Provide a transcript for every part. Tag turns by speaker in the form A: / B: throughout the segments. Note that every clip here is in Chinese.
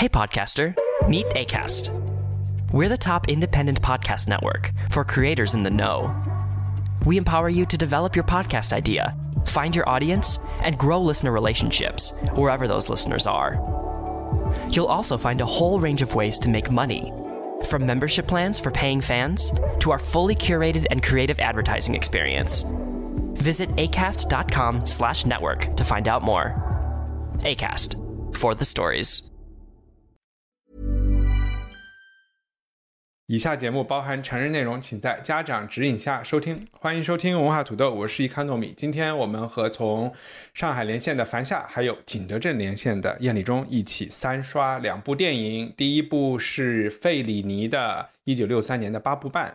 A: Hey, podcaster, meet ACAST. We're the top independent podcast network
B: for creators in the know. We empower you to develop your podcast idea, find your audience, and grow listener relationships wherever those listeners are. You'll also find a whole range of ways to make money from membership plans for paying fans to our fully curated and creative advertising experience. Visit acast.com/network to find out more. Acast for the stories.
A: 以下节目包含成人内容，请在家长指引下收听。欢迎收听文化土豆，我是伊康糯米。今天我们和从上海连线的樊夏，还有景德镇连线的燕立忠一起三刷两部电影。第一部是费里尼的《一九六三年的八步半》。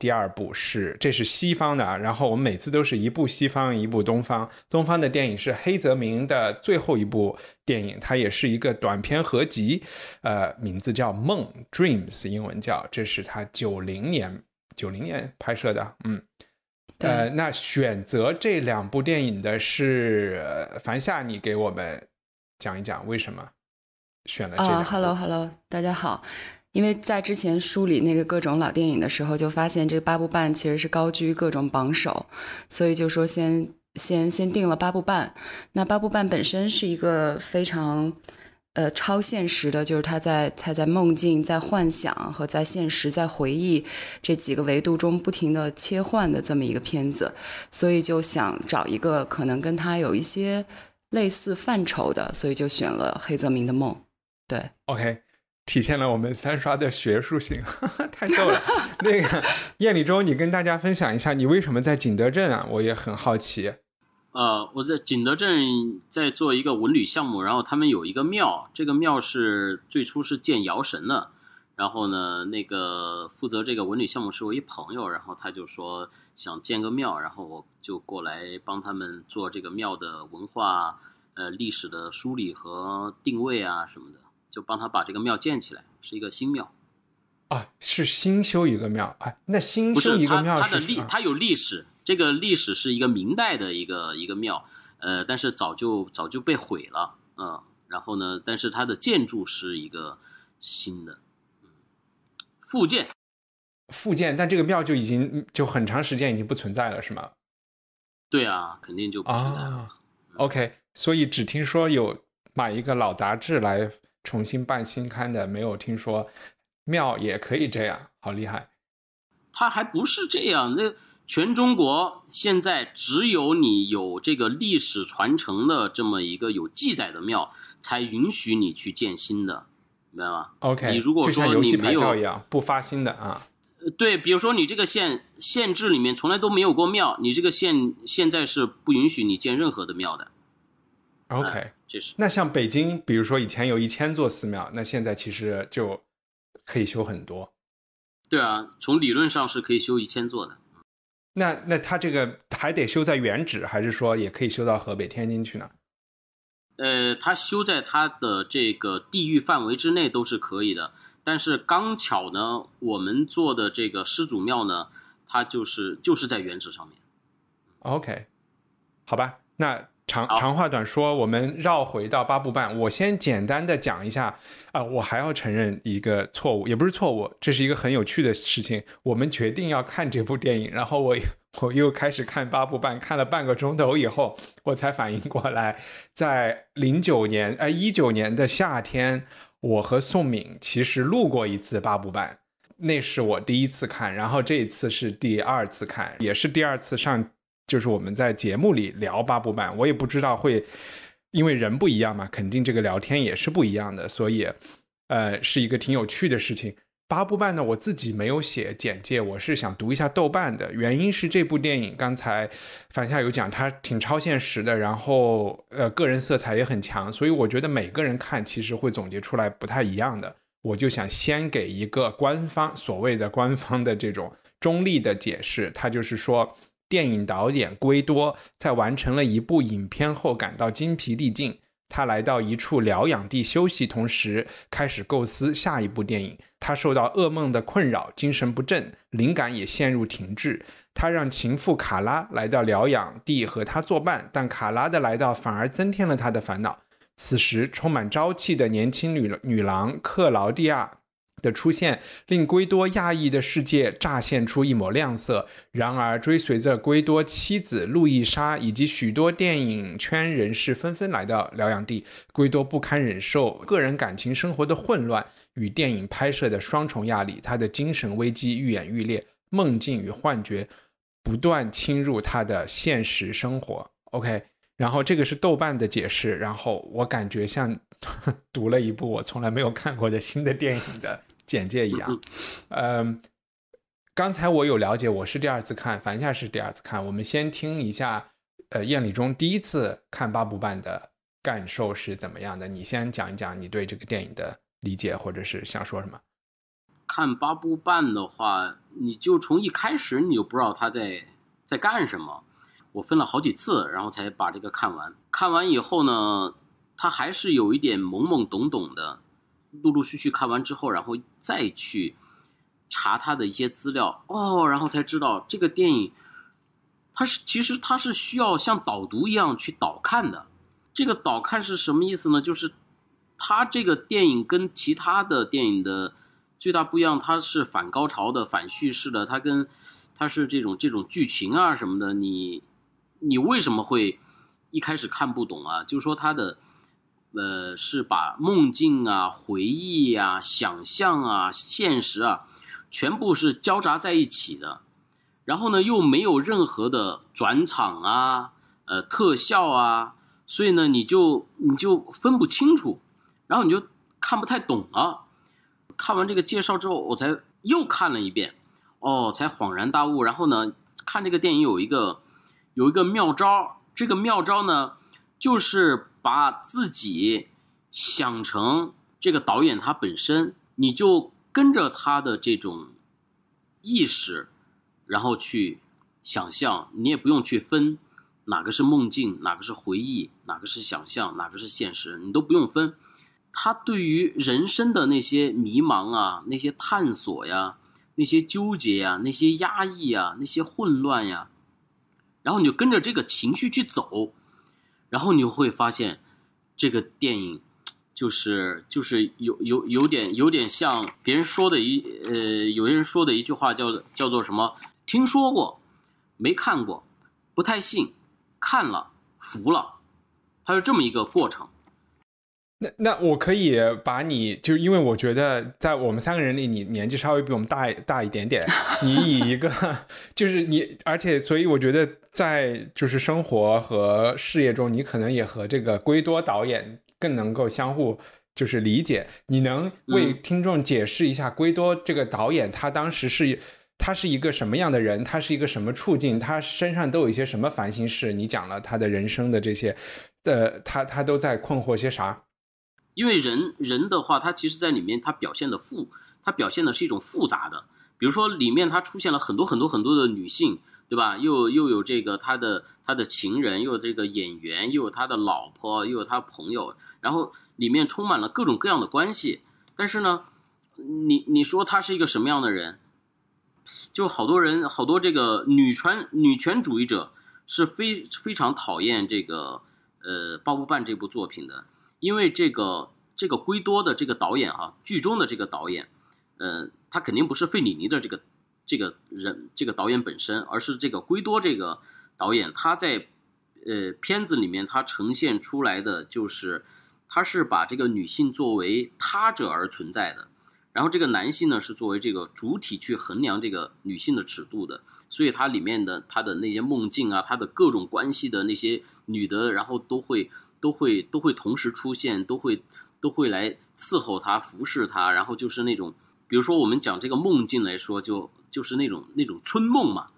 A: 第二部是，这是西方的，啊。然后我们每次都是一部西方，一部东方。东方的电影是黑泽明的最后一部电影，它也是一个短片合集，呃，名字叫《梦》（Dreams），英文叫。这是他九零年，九零年拍摄的。嗯，呃，那选择这两部电影的是凡夏，你给我们讲一讲为什么选了？啊
B: ，Hello，Hello，大家好。因为在之前梳理那个各种老电影的时候，就发现这八部半其实是高居各种榜首，所以就说先先先定了八部半。那八部半本身是一个非常呃超现实的，就是他在他在梦境、在幻想和在现实、在回忆这几个维度中不停的切换的这么一个片子，所以就想找一个可能跟他有一些类似范畴的，所以就选了黑泽明的梦。对
A: ，OK。体现了我们三刷的学术性，太
B: 逗了。那
A: 个燕立忠，你跟大家分享一下，你为什么在景德镇啊？我也很好奇。
C: 呃，我在景德镇在做一个文旅项目，然后他们有一个庙，这个庙是最初是建窑神的。然后呢，那个负责这个文旅项目是我一朋友，然后他就说想建个庙，然后我就过来帮他们做这个庙的文化、呃历史的梳理和定位啊什么的。就帮他把这个庙建起来，是一个新庙
A: 啊，是新修一个庙哎，那新修一个庙是它的历，
C: 它有历史，这个历史是一个明代的一个一个庙，呃，但是早就早就被毁了，嗯，然后呢，但是它的建筑是一个新的，嗯，复建，
A: 复建，但这个庙就已经就很长时间已经不存在了，是吗？
C: 对啊，肯定就不存在
A: 了。OK，所以只听说有买一个老杂志来。重新办新刊的没有听说，庙也可以这样，好厉害！
C: 他还不是这样，那全中国现在只有你有这个历史传承的这么一个有记载的庙，才允许你去建新的，
A: 明白吗？OK，你如果说你没有，不发新的啊。
C: 对，比如说你这个县县志里面从来都没有过庙，你这个县现在是不允许你建任何的庙的。
A: OK。那像北京，比如说以前有一千座寺庙，那现在其实就可以修很多。
C: 对啊，从理论上是可以修一千座的。
A: 那那它这个还得修在原址，还是说也可以修到河北、天津去呢？
C: 呃，它修在它的这个地域范围之内都是可以的，但是刚巧呢，我们做的这个施主庙呢，它就是就是在原址上面。
A: OK，好吧，那。长长话短说，我们绕回到八部半。我先简单的讲一下啊，我还要承认一个错误，也不是错误，这是一个很有趣的事情。我们决定要看这部电影，然后我 我又开始看八部半，看了半个钟头以后，我才反应过来，在零九年呃一九年的夏天，我和宋敏其实录过一次八部半，那是我第一次看，然后这一次是第二次看，也是第二次上。就是我们在节目里聊八部半，我也不知道会，因为人不一样嘛，肯定这个聊天也是不一样的，所以，呃，是一个挺有趣的事情。八部半呢，我自己没有写简介，我是想读一下豆瓣的原因是这部电影刚才反夏有讲，它挺超现实的，然后呃个人色彩也很强，所以我觉得每个人看其实会总结出来不太一样的。我就想先给一个官方所谓的官方的这种中立的解释，它就是说。电影导演圭多在完成了一部影片后感到精疲力尽，他来到一处疗养地休息，同时开始构思下一部电影。他受到噩梦的困扰，精神不振，灵感也陷入停滞。他让情妇卡拉来到疗养地和他作伴，但卡拉的来到反而增添了他的烦恼。此时，充满朝气的年轻女女郎克劳迪娅。的出现令圭多亚裔的世界乍现出一抹亮色。然而，追随着圭多妻子路易莎以及许多电影圈人士纷纷来到疗养地，圭多不堪忍受个人感情生活的混乱与电影拍摄的双重压力，他的精神危机愈演愈烈，梦境与幻觉不断侵入他的现实生活。OK，然后这个是豆瓣的解释，然后我感觉像 读了一部我从来没有看过的新的电影的。简介一样，嗯，刚才我有了解，我是第二次看，樊夏是第二次看。我们先听一下，呃，燕礼中第一次看《八部半》的感受是怎么样的？你先讲一讲你对这个电影的理解，或者是想说什么？
C: 看《八部半》的话，你就从一开始你就不知道他在在干什么，我分了好几次，然后才把这个看完。看完以后呢，他还是有一点懵懵懂懂的。陆陆续续看完之后，然后再去查他的一些资料哦，然后才知道这个电影，它是其实它是需要像导读一样去导看的。这个导看是什么意思呢？就是它这个电影跟其他的电影的最大不一样，它是反高潮的、反叙事的。它跟它是这种这种剧情啊什么的，你你为什么会一开始看不懂啊？就是说它的。呃，是把梦境啊、回忆啊、想象啊、现实啊，全部是交杂在一起的，然后呢，又没有任何的转场啊、呃特效啊，所以呢，你就你就分不清楚，然后你就看不太懂了。看完这个介绍之后，我才又看了一遍，哦，才恍然大悟。然后呢，看这个电影有一个有一个妙招，这个妙招呢。就是把自己想成这个导演他本身，你就跟着他的这种意识，然后去想象，你也不用去分哪个是梦境，哪个是回忆，哪个是想象，哪个是现实，你都不用分。他对于人生的那些迷茫啊，那些探索呀，那些纠结呀，那些压抑呀，那些混乱呀，然后你就跟着这个情绪去走。然后你就会发现，这个电影就是就是有有有点有点像别人说的一呃，有些人说的一句话叫做叫做什么？听说过，没看过，不太信，看了，服了，它是这么一个过程。
A: 那那我可以把你就因为我觉得在我们三个人里，你年纪稍微比我们大大一点点，你以一个 就是你，而且所以我觉得在就是生活和事业中，你可能也和这个圭多导演更能够相互就是理解。你能为听众解释一下圭多这个导演他当时是他是一个什么样的人，他是一个什么处境，他身上都有一些什么烦心事？你讲了他的人生的这些，呃，他他都在困惑些啥？
C: 因为人人的话，他其实在里面他表现的复，他表现的是一种复杂的。比如说里面他出现了很多很多很多的女性，对吧？又又有这个他的他的情人，又有这个演员，又有他的老婆，又有他朋友，然后里面充满了各种各样的关系。但是呢，你你说他是一个什么样的人？就好多人好多这个女权女权主义者，是非非常讨厌这个呃《包不办》这部作品的。因为这个这个圭多的这个导演啊，剧中的这个导演，呃，他肯定不是费里尼的这个这个人，这个导演本身，而是这个圭多这个导演，他在呃片子里面，他呈现出来的就是，他是把这个女性作为他者而存在的，然后这个男性呢是作为这个主体去衡量这个女性的尺度的，所以它里面的他的那些梦境啊，他的各种关系的那些女的，然后都会。都会都会同时出现，都会都会来伺候他，服侍他，然后就是那种，比如说我们讲这个梦境来说，就就是那种那种春梦嘛，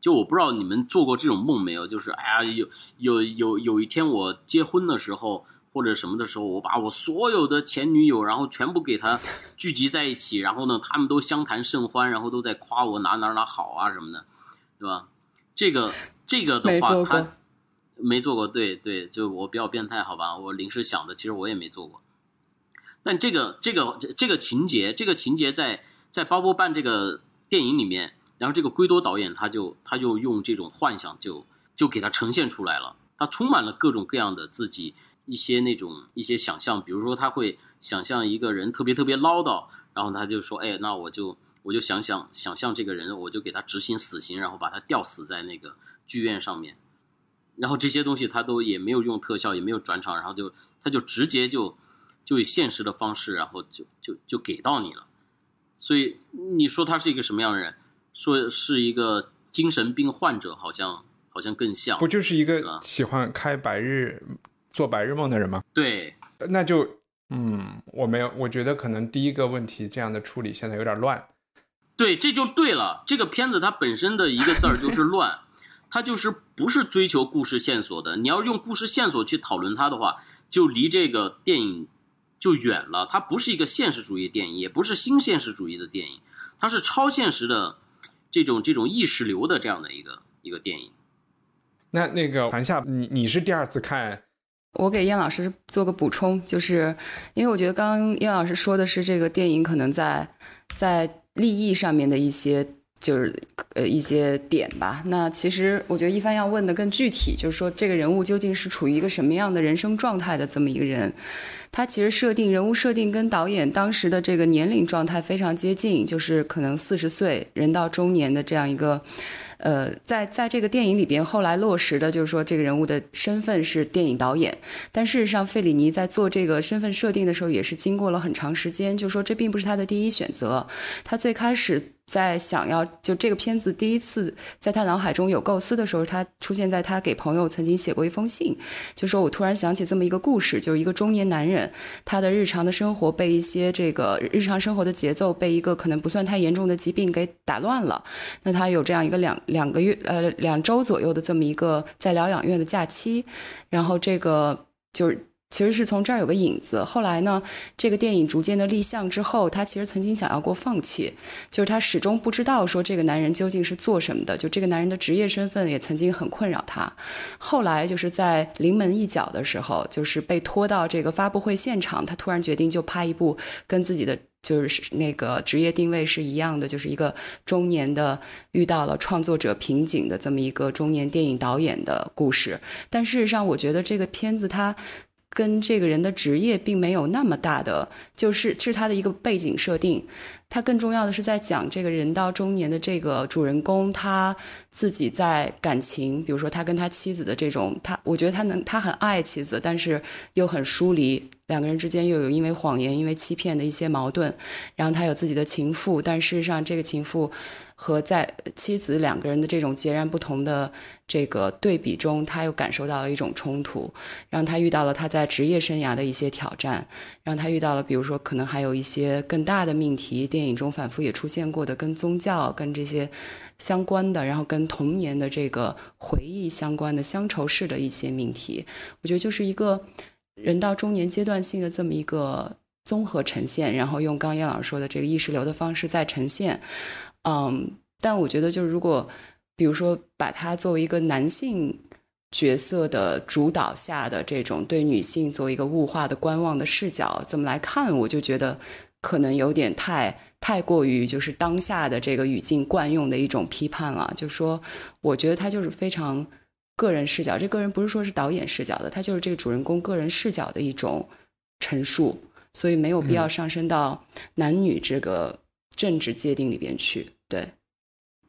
C: 就我不知道你们做过这种梦没有？就是哎呀，有有有有一天我结婚的时候或者什么的时候，我把我所有的前女友然后全部给她聚集在一起，然后呢，他们都相谈甚欢，然后都在夸我哪哪哪好啊什么的，对吧？这个这个的话，他。没做过，对对，就我比较变态，好吧，我临时想的，其实我也没做过。但这个这个这个情节，这个情节在在《鲍勃半》这个电影里面，然后这个圭多导演他就他就用这种幻想就就给他呈现出来了，他充满了各种各样的自己一些那种一些想象，比如说他会想象一个人特别特别唠叨，然后他就说，哎，那我就我就想想想象这个人，我就给他执行死刑，然后把他吊死在那个剧院上面。然后这些东西他都也没有用特效，也没有转场，然后就他就直接就就以现实的方式，然后就就就给到你了。所以你说他是一个什么样的人？说是一个精神病患者，好像好像更像。不就
A: 是一个喜欢开白日做白日梦的人吗？对，那就嗯，我没有，我觉得可能第一个问题这样的处理现在有点乱。
C: 对，这就对了。这个片子它本身的一个字儿就是乱。它就是不是追求故事线索的，你要用故事线索去讨论它的话，就离这个电影就远了。它不是一个现实主义电影，也不是新现实主义的电影，它是超现实的，这种这种意识流的这样的一个一个电影。
B: 那那个韩夏，你你是第二次看？我给燕老师做个补充，就是因为我觉得刚刚燕老师说的是这个电影可能在在立意上面的一些。就是呃一些点吧。那其实我觉得一帆要问的更具体，就是说这个人物究竟是处于一个什么样的人生状态的这么一个人。他其实设定人物设定跟导演当时的这个年龄状态非常接近，就是可能四十岁人到中年的这样一个。呃，在在这个电影里边后来落实的，就是说这个人物的身份是电影导演。但事实上，费里尼在做这个身份设定的时候，也是经过了很长时间，就是说这并不是他的第一选择。他最开始。在想要就这个片子第一次在他脑海中有构思的时候，他出现在他给朋友曾经写过一封信，就说我突然想起这么一个故事，就是一个中年男人，他的日常的生活被一些这个日常生活的节奏被一个可能不算太严重的疾病给打乱了，那他有这样一个两两个月呃两周左右的这么一个在疗养院的假期，然后这个就是。其实是从这儿有个影子。后来呢，这个电影逐渐的立项之后，他其实曾经想要过放弃，就是他始终不知道说这个男人究竟是做什么的，就这个男人的职业身份也曾经很困扰他。后来就是在临门一脚的时候，就是被拖到这个发布会现场，他突然决定就拍一部跟自己的就是那个职业定位是一样的，就是一个中年的遇到了创作者瓶颈的这么一个中年电影导演的故事。但事实上，我觉得这个片子他。跟这个人的职业并没有那么大的，就是是他的一个背景设定，他更重要的是在讲这个人到中年的这个主人公他自己在感情，比如说他跟他妻子的这种，他我觉得他能他很爱妻子，但是又很疏离。两个人之间又有因为谎言、因为欺骗的一些矛盾，然后他有自己的情妇，但事实上这个情妇和在妻子两个人的这种截然不同的这个对比中，他又感受到了一种冲突，让他遇到了他在职业生涯的一些挑战，让他遇到了，比如说可能还有一些更大的命题。电影中反复也出现过的跟宗教、跟这些相关的，然后跟童年的这个回忆相关的乡愁式的一些命题，我觉得就是一个。人到中年阶段性的这么一个综合呈现，然后用刚叶老师说的这个意识流的方式再呈现，嗯，但我觉得就是如果，比如说把它作为一个男性角色的主导下的这种对女性做一个物化的观望的视角怎么来看，我就觉得可能有点太太过于就是当下的这个语境惯用的一种批判了，就说我觉得他就是非常。个人视角，这个人不是说是导演视角的，他就是这个主人公个人视角的一种陈述，所以没有必要上升到男女这个政治界定里边去。对，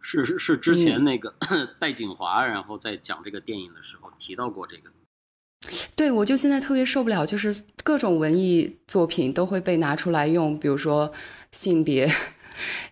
B: 是是之前
C: 那个 戴景华，然后在讲这个电影的时候提到过这个。
B: 对，我就现在特别受不了，就是各种文艺作品都会被拿出来用，比如说性别。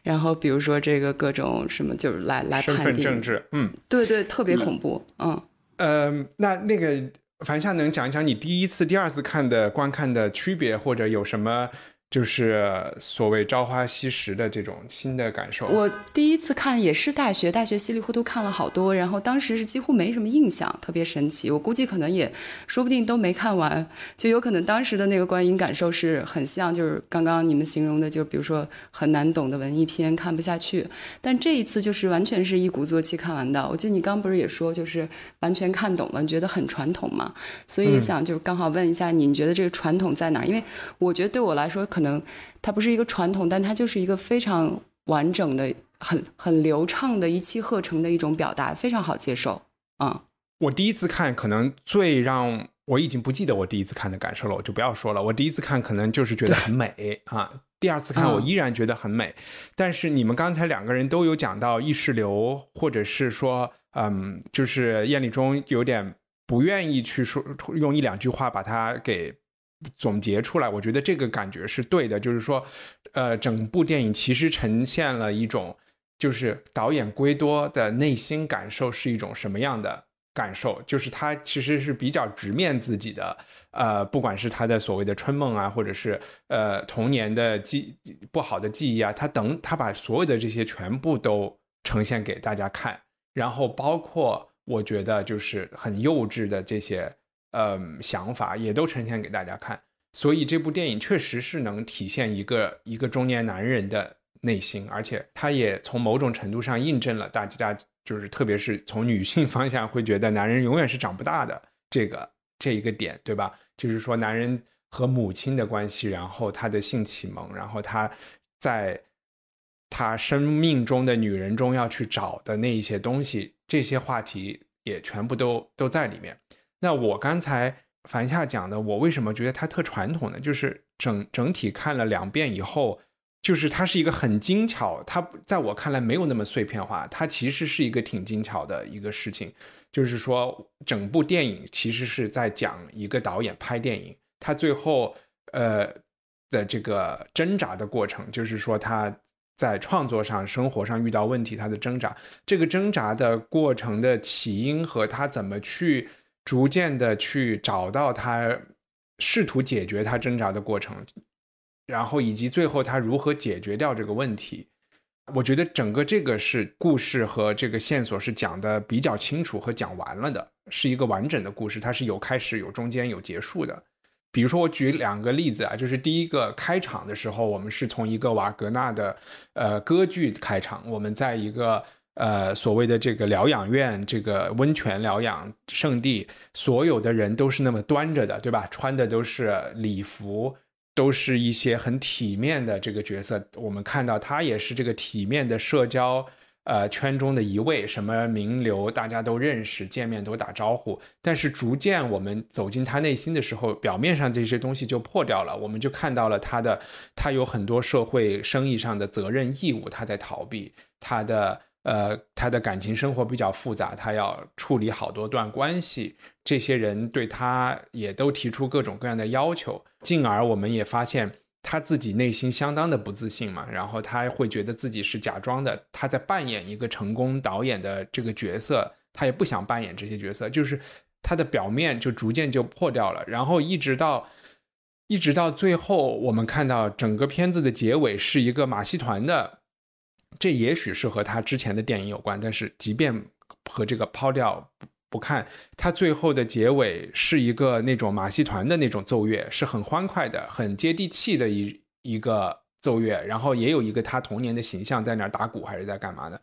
B: 然后，比如说这个各种什么，就是来来判定政治，嗯，对对，特别恐怖，
A: 嗯，呃，那那个，凡夏能讲一讲你第一次、第二次看的观看的区别，或者有什么？就是所谓朝花夕拾的这种新的感受。我
B: 第一次看也是大学，大学稀里糊涂看了好多，然后当时是几乎没什么印象，特别神奇。我估计可能也说不定都没看完，就有可能当时的那个观影感受是很像，就是刚刚你们形容的，就比如说很难懂的文艺片看不下去，但这一次就是完全是一鼓作气看完的。我记得你刚不是也说，就是完全看懂了，你觉得很传统嘛。所以想就是刚好问一下，你觉得这个传统在哪？因为我觉得对我来说可能。能，它不是一个传统，但它就是一个非常完整的、很很流畅的、一气呵成的一种表达，非常好接受
A: 啊。我第一次看，可能最让我已经不记得我第一次看的感受了，我就不要说了。我第一次看，可能就是觉得很美啊。第二次看，我依然觉得很美。但是你们刚才两个人都有讲到意识流，或者是说，嗯，就是艳丽中有点不愿意去说，用一两句话把它给。总结出来，我觉得这个感觉是对的，就是说，呃，整部电影其实呈现了一种，就是导演圭多的内心感受是一种什么样的感受，就是他其实是比较直面自己的，呃，不管是他的所谓的春梦啊，或者是呃童年的记不好的记忆啊，他等他把所有的这些全部都呈现给大家看，然后包括我觉得就是很幼稚的这些。呃，想法也都呈现给大家看，所以这部电影确实是能体现一个一个中年男人的内心，而且他也从某种程度上印证了大家大，就是特别是从女性方向会觉得男人永远是长不大的这个这一个点，对吧？就是说男人和母亲的关系，然后他的性启蒙，然后他在他生命中的女人中要去找的那一些东西，这些话题也全部都都在里面。那我刚才樊夏讲的，我为什么觉得它特传统呢？就是整整体看了两遍以后，就是它是一个很精巧，它在我看来没有那么碎片化，它其实是一个挺精巧的一个事情。就是说，整部电影其实是在讲一个导演拍电影，他最后呃的这个挣扎的过程，就是说他在创作上、生活上遇到问题，他的挣扎，这个挣扎的过程的起因和他怎么去。逐渐的去找到他，试图解决他挣扎的过程，然后以及最后他如何解决掉这个问题，我觉得整个这个是故事和这个线索是讲的比较清楚和讲完了的，是一个完整的故事，它是有开始有中间有结束的。比如说我举两个例子啊，就是第一个开场的时候，我们是从一个瓦格纳的呃歌剧开场，我们在一个。呃，所谓的这个疗养院，这个温泉疗养圣地，所有的人都是那么端着的，对吧？穿的都是礼服，都是一些很体面的这个角色。我们看到他也是这个体面的社交，呃，圈中的一位，什么名流，大家都认识，见面都打招呼。但是逐渐我们走进他内心的时候，表面上这些东西就破掉了，我们就看到了他的，他有很多社会、生意上的责任义务，他在逃避他的。呃，他的感情生活比较复杂，他要处理好多段关系，这些人对他也都提出各种各样的要求，进而我们也发现他自己内心相当的不自信嘛，然后他会觉得自己是假装的，他在扮演一个成功导演的这个角色，他也不想扮演这些角色，就是他的表面就逐渐就破掉了，然后一直到一直到最后，我们看到整个片子的结尾是一个马戏团的。这也许是和他之前的电影有关，但是即便和这个抛掉不不看，他最后的结尾是一个那种马戏团的那种奏乐，是很欢快的、很接地气的一一个奏乐，然后也有一个他童年的形象在那儿打鼓还是在干嘛的，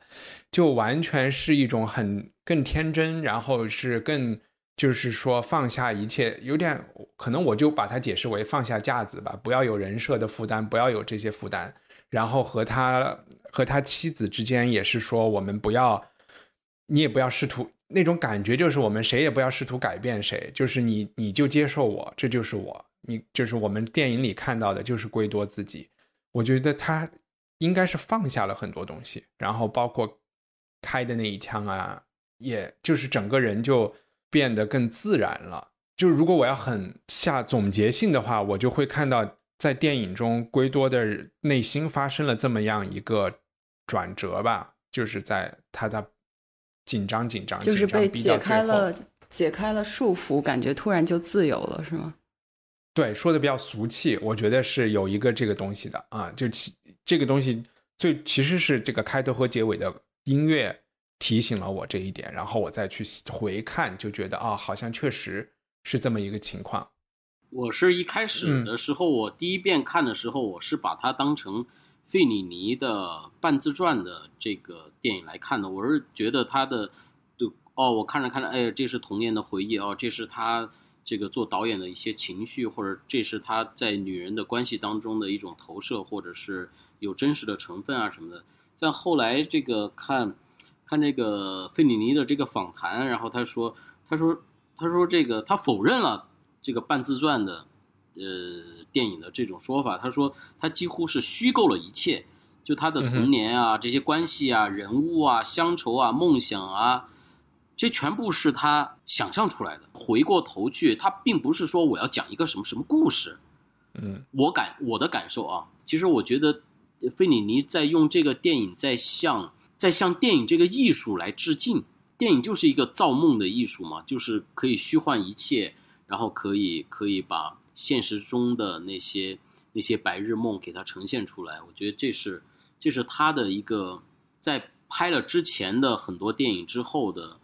A: 就完全是一种很更天真，然后是更就是说放下一切，有点可能我就把它解释为放下架子吧，不要有人设的负担，不要有这些负担，然后和他。和他妻子之间也是说，我们不要，你也不要试图那种感觉，就是我们谁也不要试图改变谁，就是你你就接受我，这就是我，你就是我们电影里看到的，就是圭多自己。我觉得他应该是放下了很多东西，然后包括开的那一枪啊，也就是整个人就变得更自然了。就如果我要很下总结性的话，我就会看到在电影中，圭多的内心发生了这么样一个。转折吧，就是在他在紧张，紧张，就是被解开了，
B: 解开了束缚，感觉突然就自由了，是吗？
A: 对，说的比较俗气，我觉得是有一个这个东西的啊，就其这个东西最其实是这个开头和结尾的音乐提醒了我这一点，然后我再去回看，就觉得啊，好像确实是这么一个情况。
C: 我是一开始的时候，我第一遍看的时候，我是把它当成。费里尼的半自传的这个电影来看的，我是觉得他的，就哦，我看着看着，哎，这是童年的回忆哦，这是他这个做导演的一些情绪，或者这是他在女人的关系当中的一种投射，或者是有真实的成分啊什么的。在后来这个看，看这个费里尼的这个访谈，然后他说，他说，他说这个他否认了这个半自传的。呃，电影的这种说法，他说他几乎是虚构了一切，就他的童年啊，这些关系啊、人物啊、乡愁啊、梦想啊，这全部是他想象出来的。回过头去，他并不是说我要讲一个什么什么故事。嗯，我感我的感受啊，其实我觉得，费里尼在用这个电影在向在向电影这个艺术来致敬。电影就是一个造梦的艺术嘛，就是可以虚幻一切，然后可以可以把。现实中的那些那些白日梦给他呈现出来，我觉得这是这是他的一个在拍了之前的很多电影之后的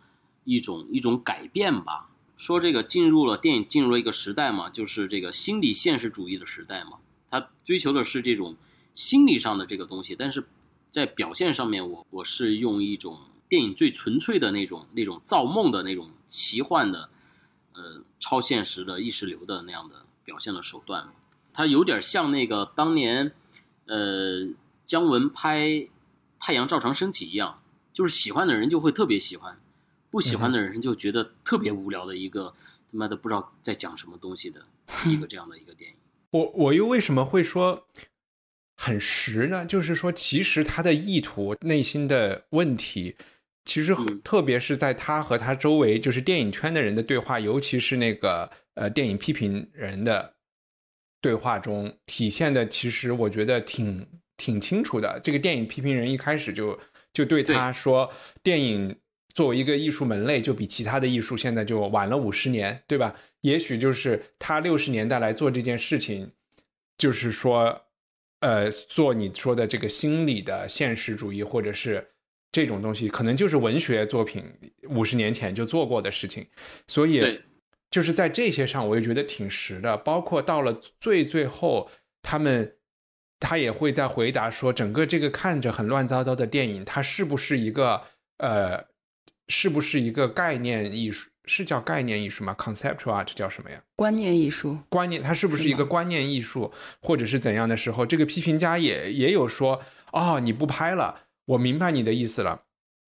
C: 一种一种改变吧。说这个进入了电影进入了一个时代嘛，就是这个心理现实主义的时代嘛。他追求的是这种心理上的这个东西，但是在表现上面，我我是用一种电影最纯粹的那种那种造梦的那种奇幻的呃超现实的意识流的那样的。表现的手段，它有点像那个当年，呃，姜文拍《太阳照常升起》一样，就是喜欢的人就会特别喜欢，不喜欢的人就觉得特别无聊的一个他妈的不知道在讲什么东西的一个 这样的一个电影。
A: 我我又为什么会说很实呢？就是说，其实他的意图、内心的问题。其实，特别是在他和他周围就是电影圈的人的对话，尤其是那个呃电影批评人的对话中体现的，其实我觉得挺挺清楚的。这个电影批评人一开始就就对他说，电影作为一个艺术门类，就比其他的艺术现在就晚了五十年，对吧？也许就是他六十年代来做这件事情，就是说，呃，做你说的这个心理的现实主义，或者是。这种东西可能就是文学作品五十年前就做过的事情，所以就是在这些上，我也觉得挺实的。包括到了最最后，他们他也会在回答说，整个这个看着很乱糟糟的电影，它是不是一个呃，是不是一个概念艺术？是叫概念艺术吗？conceptual，art 叫什么呀？观念艺术。观念，它是不是一个观念艺术，或者是怎样的时候？这个批评家也也有说，哦，你不拍了。我明白你的意思了，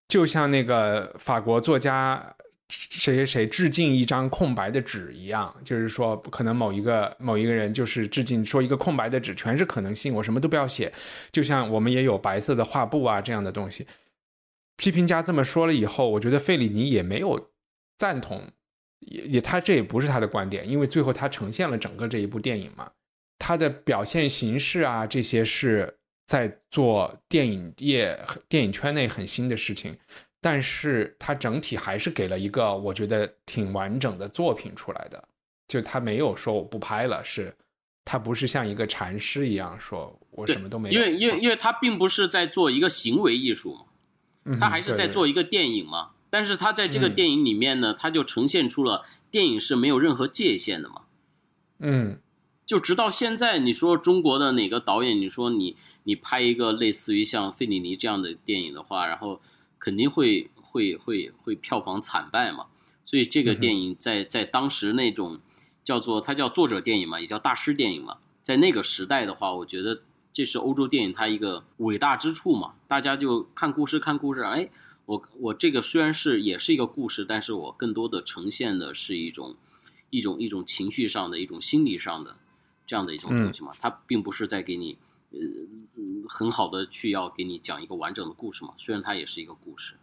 A: 就像那个法国作家谁谁谁致敬一张空白的纸一样，就是说，可能某一个某一个人就是致敬，说一个空白的纸全是可能性，我什么都不要写。就像我们也有白色的画布啊这样的东西。批评家这么说了以后，我觉得费里尼也没有赞同，也也他这也不是他的观点，因为最后他呈现了整个这一部电影嘛，他的表现形式啊这些是。在做电影业、电影圈内很新的事情，但是他整体还是给了一个我觉得挺完整的作品出来的。就他没有说我不拍了，是他不是像一个禅师一样说我什么都没，因为
C: 因为因为他并不是在做一个行为艺术
A: 嘛，他还是在做一
C: 个电影嘛。但是他在这个电影里面呢，他就呈现出了电影是没有任何界限的嘛。嗯，就直到现在，你说中国的哪个导演，你说你。你拍一个类似于像费里尼这样的电影的话，然后肯定会会会会票房惨败嘛。所以这个电影在在当时那种叫做它叫作者电影嘛，也叫大师电影嘛。在那个时代的话，我觉得这是欧洲电影它一个伟大之处嘛。大家就看故事看故事，哎，我我这个虽然是也是一个故事，但是我更多的呈现的是一种一种一种情绪上的一种心理上的这样的一种东西嘛。它并不是在给你。呃，很好的去要给你讲一个完整的故事嘛，虽然它也是一个故事，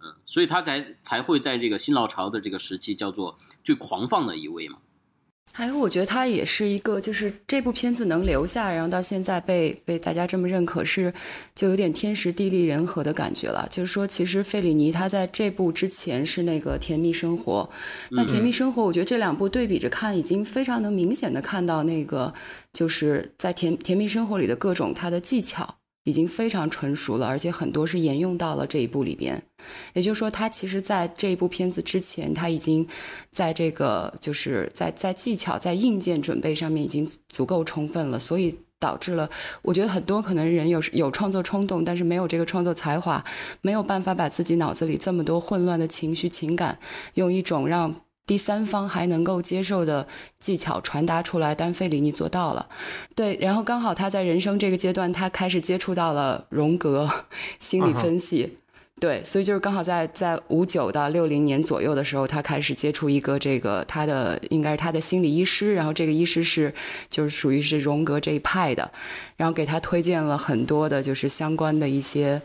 C: 嗯，所以他才才会在这个新老潮的这个时期叫做最狂放的一位嘛。
B: 还有，我觉得他也是一个，就是这部片子能留下，然后到现在被被大家这么认可，是就有点天时地利人和的感觉了。就是说，其实费里尼他在这部之前是那个《甜蜜生活》，那《甜蜜生活》我觉得这两部对比着看，已经非常能明显的看到那个就是在《甜甜蜜生活》里的各种他的技巧已经非常成熟了，而且很多是沿用到了这一部里边。也就是说，他其实，在这一部片子之前，他已经在这个，就是在在技巧、在硬件准备上面已经足够充分了，所以导致了，我觉得很多可能人有有创作冲动，但是没有这个创作才华，没有办法把自己脑子里这么多混乱的情绪、情感，用一种让第三方还能够接受的技巧传达出来。丹菲里尼做到了，对，然后刚好他在人生这个阶段，他开始接触到了荣格 心理分析。对，所以就是刚好在在五九到六零年左右的时候，他开始接触一个这个他的应该是他的心理医师，然后这个医师是就是属于是荣格这一派的，然后给他推荐了很多的就是相关的一些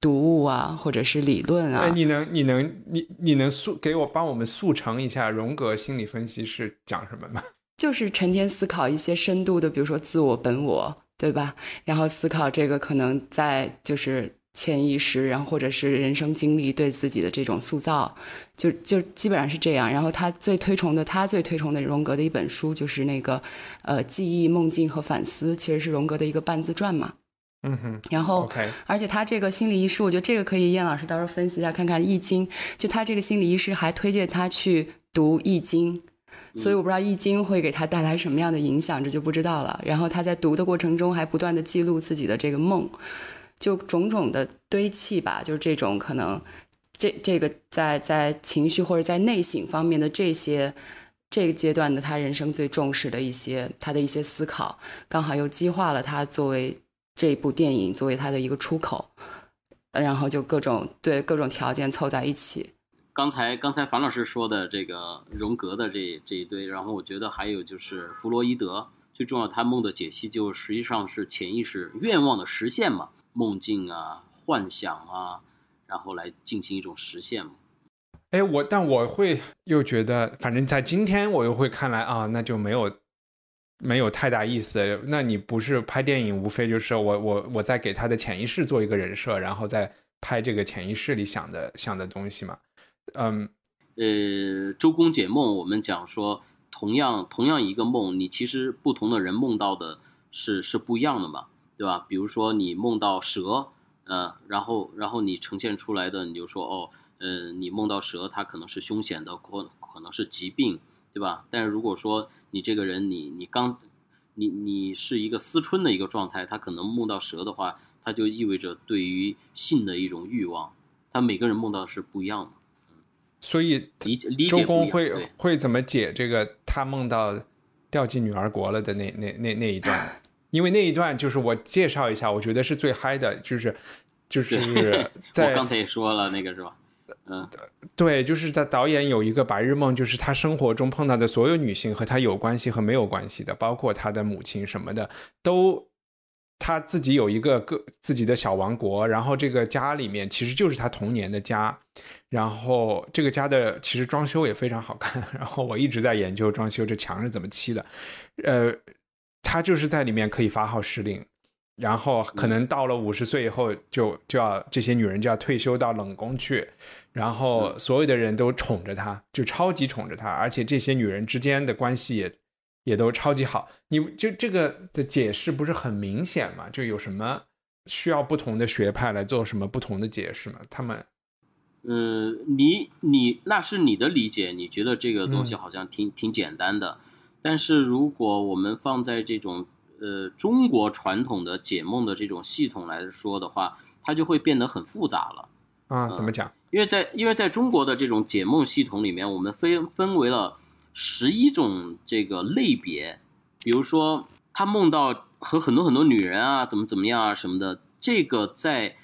B: 读物啊，或者是理论啊。你能
A: 你能你你能速给我帮我们速成一下荣格心理分析是讲什么
B: 吗？就是成天思考一些深度的，比如说自我、本我，对吧？然后思考这个可能在就是。潜意识，然后或者是人生经历对自己的这种塑造，就就基本上是这样。然后他最推崇的，他最推崇的荣格的一本书就是那个，呃，记忆、梦境和反思，其实是荣格的一个半自传嘛。嗯哼。然后，而且他这个心理医师，我觉得这个可以，燕老师到时候分析一下，看看《易经》。就他这个心理医师还推荐他去读《易经》，所以我不知道《易经》会给他带来什么样的影响，这就不知道了。然后他在读的过程中还不断的记录自己的这个梦。就种种的堆砌吧，就是这种可能，这这个在在情绪或者在内省方面的这些，这个阶段的他人生最重视的一些他的一些思考，刚好又激化了他作为这部电影作为他的一个出口，然后就各种对各种条件凑在一起。
C: 刚才刚才樊老师说的这个荣格的这这一堆，然后我觉得还有就是弗洛伊德最重要，他梦的解析就实际上是潜意识愿望的实现嘛。梦境啊，幻想啊，然后来进行一种实现。
A: 哎，我但我会又觉得，反正在今天我又会看来啊，那就没有没有太大意思。那你不是拍电影，无非就是我我我在给他的潜意识做一个人设，然后再拍这个潜意识里想的想的东西嘛。嗯，
C: 呃，周公解梦，我们讲说，同样同样一个梦，你其实不同的人梦到的是是不一样的嘛。对吧？比如说你梦到蛇，嗯，然后然后你呈现出来的，你就说哦，嗯，你梦到蛇，它可能是凶险的，可可能是疾病，对吧？但是如果说你这个人，你你刚，你你是一个思春的一个状态，他可能梦到蛇的话，它就意味着对于性的一种欲望。他每个人梦到是不一
A: 样的，所以理解周公会会怎么解这个？他梦到掉进女儿国了的那那那那一段。因为那一段就是我介绍一下，我觉得是最嗨的，就是，就是在刚才
C: 也说了那个是吧？嗯，
A: 对，就是在导演有一个白日梦，就是他生活中碰到的所有女性和他有关系和没有关系的，包括他的母亲什么的，都他自己有一个个自己的小王国，然后这个家里面其实就是他童年的家，然后这个家的其实装修也非常好看，然后我一直在研究装修这墙是怎么漆的，呃。他就是在里面可以发号施令，然后可能到了五十岁以后就就要这些女人就要退休到冷宫去，然后所有的人都宠着她，就超级宠着她，而且这些女人之间的关系也也都超级好。你就这个的解释不是很明显吗？就有什么需要不同的学派来做什么不同的解释吗？他们，
C: 嗯，你你那是你的理解，你觉得这个东西好像挺挺简单的。但是，如果我们放在这种呃中国传统的解梦的这种系统来说的话，它就会变得很复杂了。
A: 啊，怎么讲？
C: 因为在因为在中国的这种解梦系统里面，我们分分为了十一种这个类别。比如说，他梦到和很多很多女人啊，怎么怎么样啊什么的，这个在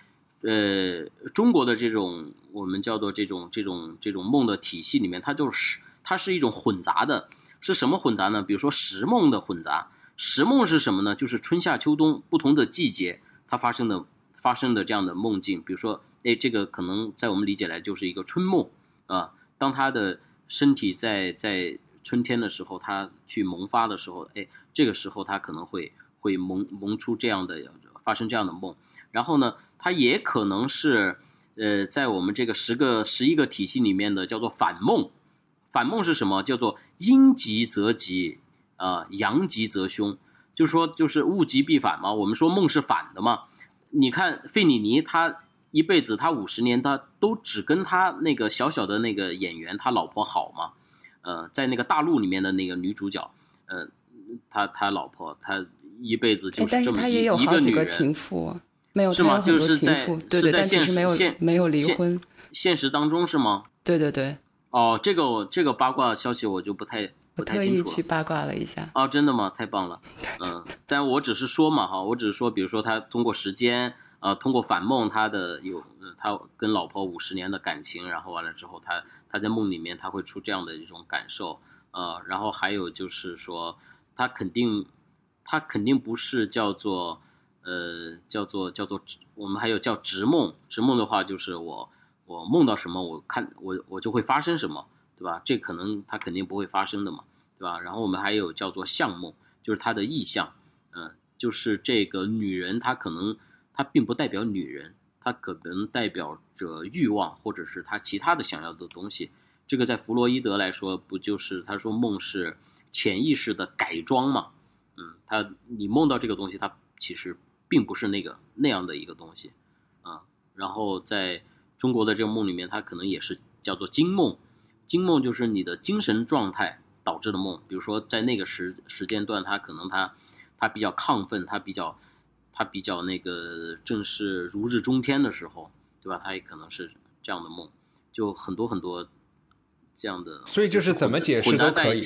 C: 呃中国的这种我们叫做这种这种这种梦的体系里面，它就是它是一种混杂的。是什么混杂呢？比如说，时梦的混杂，时梦是什么呢？就是春夏秋冬不同的季节，它发生的发生的这样的梦境。比如说，哎，这个可能在我们理解来就是一个春梦啊。当他的身体在在春天的时候，他去萌发的时候，哎，这个时候他可能会会萌萌出这样的发生这样的梦。然后呢，它也可能是呃，在我们这个十个十一个体系里面的叫做反梦，反梦是什么？叫做。阴极则极，啊，阳极则凶，就是说，就是物极必反嘛。我们说梦是反的嘛。你看费里尼他一辈子，他五十年他都只跟他那个小小的那个演员，他老婆好嘛。呃，在那个大陆里面的那个女主角，呃，他他老婆，他一辈子就是这么一个女人。是，情
B: 妇，没有是吗？就是在，对对，现是没有，没有离婚，
C: 现实当中是吗？对对对。哦，这个我这个八卦消息我就不太
B: 不太清楚了。特意去八卦了一下。
C: 哦，真的吗？太棒了。嗯，但我只是说嘛哈，我只是说，比如说他通过时间啊，通过反梦，他的有他跟老婆五十年的感情，然后完了之后，他他在梦里面他会出这样的一种感受啊。然后还有就是说，他肯定他肯定不是叫做呃叫做叫做我们还有叫直梦直梦的话，就是我。我梦到什么，我看我我就会发生什么，对吧？这可能它肯定不会发生的嘛，对吧？然后我们还有叫做象梦，就是它的意象，嗯，就是这个女人，她可能她并不代表女人，她可能代表着欲望，或者是她其他的想要的东西。这个在弗洛伊德来说，不就是他说梦是潜意识的改装嘛？嗯，他你梦到这个东西，它其实并不是那个那样的一个东西，嗯，然后在。中国的这个梦里面，它可能也是叫做“惊梦”，惊梦就是你的精神状态导致的梦。比如说，在那个时时间段，他可能他他比较亢奋，他比较，他比较那个正是如日中天的时候，对吧？他也可能是这样的梦，就很多很多这样的。所以就是怎么解释都可以，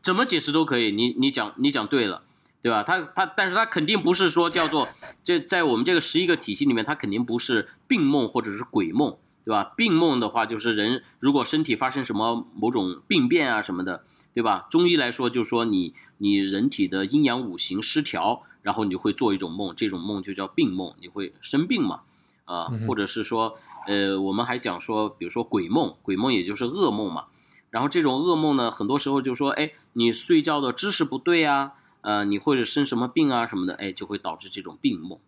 C: 怎么解释都可以。你你讲你讲对了。对吧？他他，但是他肯定不是说叫做这在我们这个十一个体系里面，他肯定不是病梦或者是鬼梦，对吧？病梦的话，就是人如果身体发生什么某种病变啊什么的，对吧？中医来说，就是说你你人体的阴阳五行失调，然后你就会做一种梦，这种梦就叫病梦，你会生病嘛？啊，或者是说，呃，我们还讲说，比如说鬼梦，鬼梦也就是噩梦嘛。然后这种噩梦呢，很多时候就说，哎，你睡觉的姿势不对啊。呃，你或者生什么病啊什么的，哎，就会导致这种病梦，